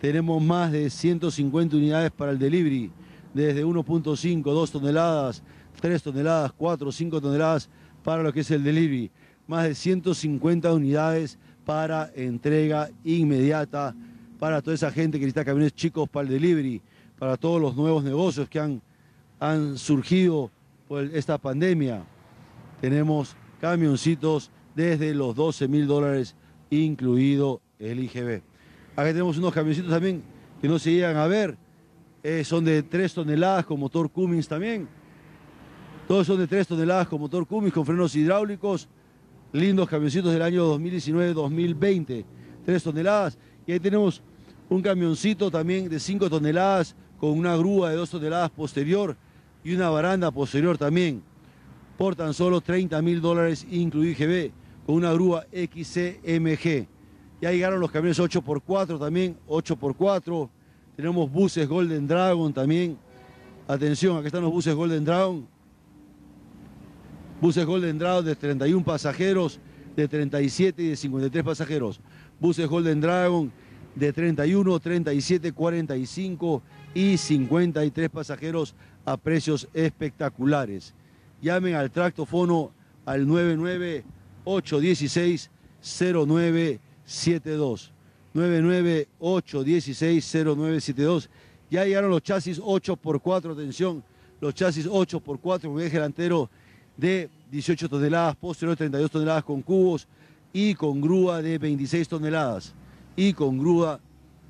Tenemos más de 150 unidades para el delivery, desde 1.5, 2 toneladas, 3 toneladas, 4, 5 toneladas para lo que es el delivery. Más de 150 unidades para entrega inmediata para toda esa gente que necesita camiones chicos para el delivery, para todos los nuevos negocios que han, han surgido por esta pandemia. Tenemos camioncitos desde los 12 mil dólares, incluido el IGB. Acá tenemos unos camioncitos también que no se llegan a ver. Eh, son de 3 toneladas con motor Cummins también. Todos son de 3 toneladas con motor Cummins, con frenos hidráulicos lindos camioncitos del año 2019-2020, 3 toneladas. Y ahí tenemos un camioncito también de 5 toneladas con una grúa de 2 toneladas posterior y una baranda posterior también, por tan solo 30 mil dólares incluido IGB, con una grúa XCMG. Ya llegaron los camiones 8x4 también, 8x4. Tenemos buses Golden Dragon también. Atención, aquí están los buses Golden Dragon buses Golden Dragon de 31 pasajeros, de 37 y de 53 pasajeros, buses Golden Dragon de 31, 37, 45 y 53 pasajeros a precios espectaculares. Llamen al tractofono al 998160972. 998160972. Ya llegaron los chasis 8x4, atención, los chasis 8x4 con delantero de 18 toneladas, posterior 32 toneladas con cubos y con grúa de 26 toneladas. Y con grúa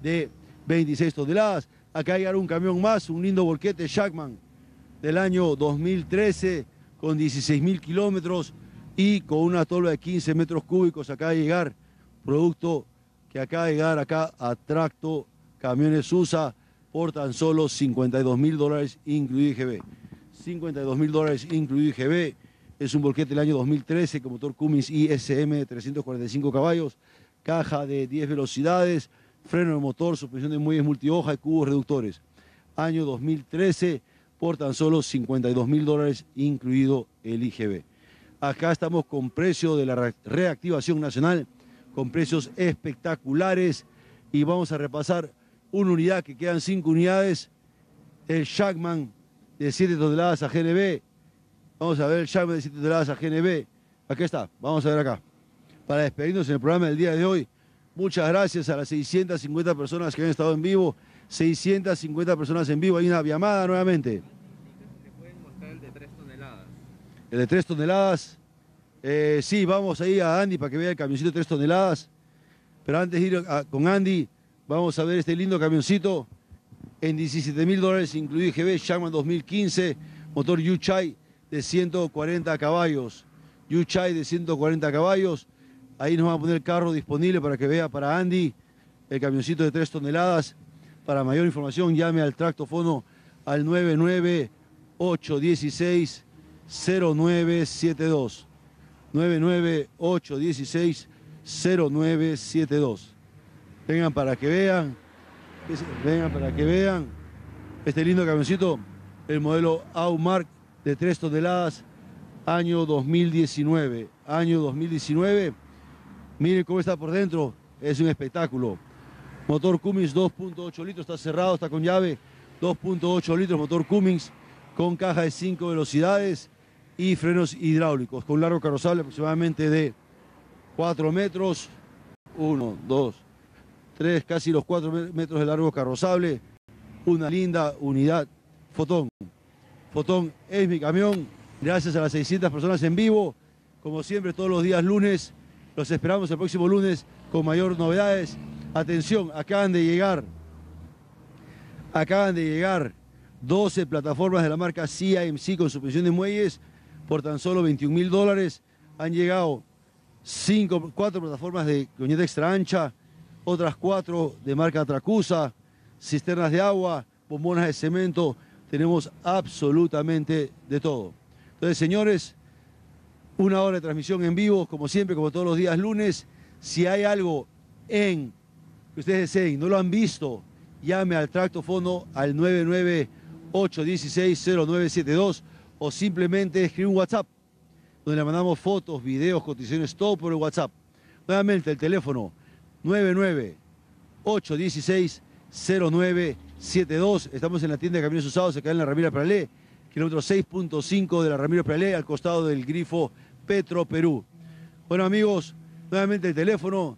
de 26 toneladas. Acá llegará un camión más, un lindo volquete Shackman del año 2013 con 16.000 kilómetros y con una tolva de 15 metros cúbicos acá de llegar, producto que acaba de llegar acá a Tracto Camiones USA por tan solo 52 mil dólares, incluido IGB. 52 mil dólares incluido IGB. Es un volquete del año 2013 con motor Cummins ISM de 345 caballos, caja de 10 velocidades, freno de motor, suspensión de muelles multihoja y cubos reductores. Año 2013 por tan solo 52 mil dólares incluido el IGB. Acá estamos con precio de la reactivación nacional, con precios espectaculares y vamos a repasar una unidad que quedan 5 unidades, el Shackman de 7 toneladas a GNB. Vamos a ver el Charme de 7 toneladas a GNB. Aquí está, vamos a ver acá. Para despedirnos en el programa del día de hoy, muchas gracias a las 650 personas que han estado en vivo. 650 personas en vivo. Hay una llamada nuevamente. El de 3 toneladas. Eh, sí, vamos a ir a Andy para que vea el camioncito de 3 toneladas. Pero antes de ir con Andy, vamos a ver este lindo camioncito en 17 mil dólares, incluido GB Sherman 2015, motor Yuchai de 140 caballos. Yuchai de 140 caballos. Ahí nos va a poner el carro disponible para que vea para Andy el camioncito de 3 toneladas. Para mayor información, llame al tractofono al 998160972. 998160972. Vengan Vengan para que vean vengan para que vean este lindo camioncito, el modelo Aumark de 3 toneladas, año 2019. Año 2019, miren cómo está por dentro, es un espectáculo. Motor Cummins 2.8 litros, está cerrado, está con llave, 2.8 litros, motor Cummins con caja de 5 velocidades y frenos hidráulicos, con largo carrozable aproximadamente de 4 metros, 1, 2, tres, casi los cuatro metros de largo carrozable, una linda unidad. Fotón. Fotón es mi camión. Gracias a las 600 personas en vivo. Como siempre, todos los días lunes. Los esperamos el próximo lunes con mayor novedades. Atención, acaban de llegar. Acaban de llegar 12 plataformas de la marca CIMC con suspensión de muelles por tan solo 21 mil dólares. Han llegado cinco 4 plataformas de coñeta extra ancha, otras cuatro de marca Tracusa, cisternas de agua, bombonas de cemento, tenemos absolutamente de todo. Entonces, señores, una hora de transmisión en vivo, como siempre, como todos los días lunes. Si hay algo en que ustedes deseen, no lo han visto, llame al tracto fondo al 998-160972 o simplemente escribe un WhatsApp, donde le mandamos fotos, videos, cotizaciones, todo por el WhatsApp. Nuevamente, el teléfono nueve 0972. Estamos en la tienda de camiones Usados, acá en la Ramira Pralé, kilómetro 6.5 de la Ramiro Pralé, al costado del grifo Petro Perú. Bueno, amigos, nuevamente el teléfono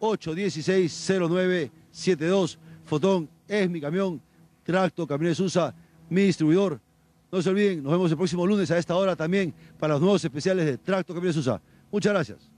998160972. Fotón es mi camión, Tracto Camiones USA, mi distribuidor. No se olviden, nos vemos el próximo lunes a esta hora también para los nuevos especiales de Tracto Camiones USA. Muchas gracias.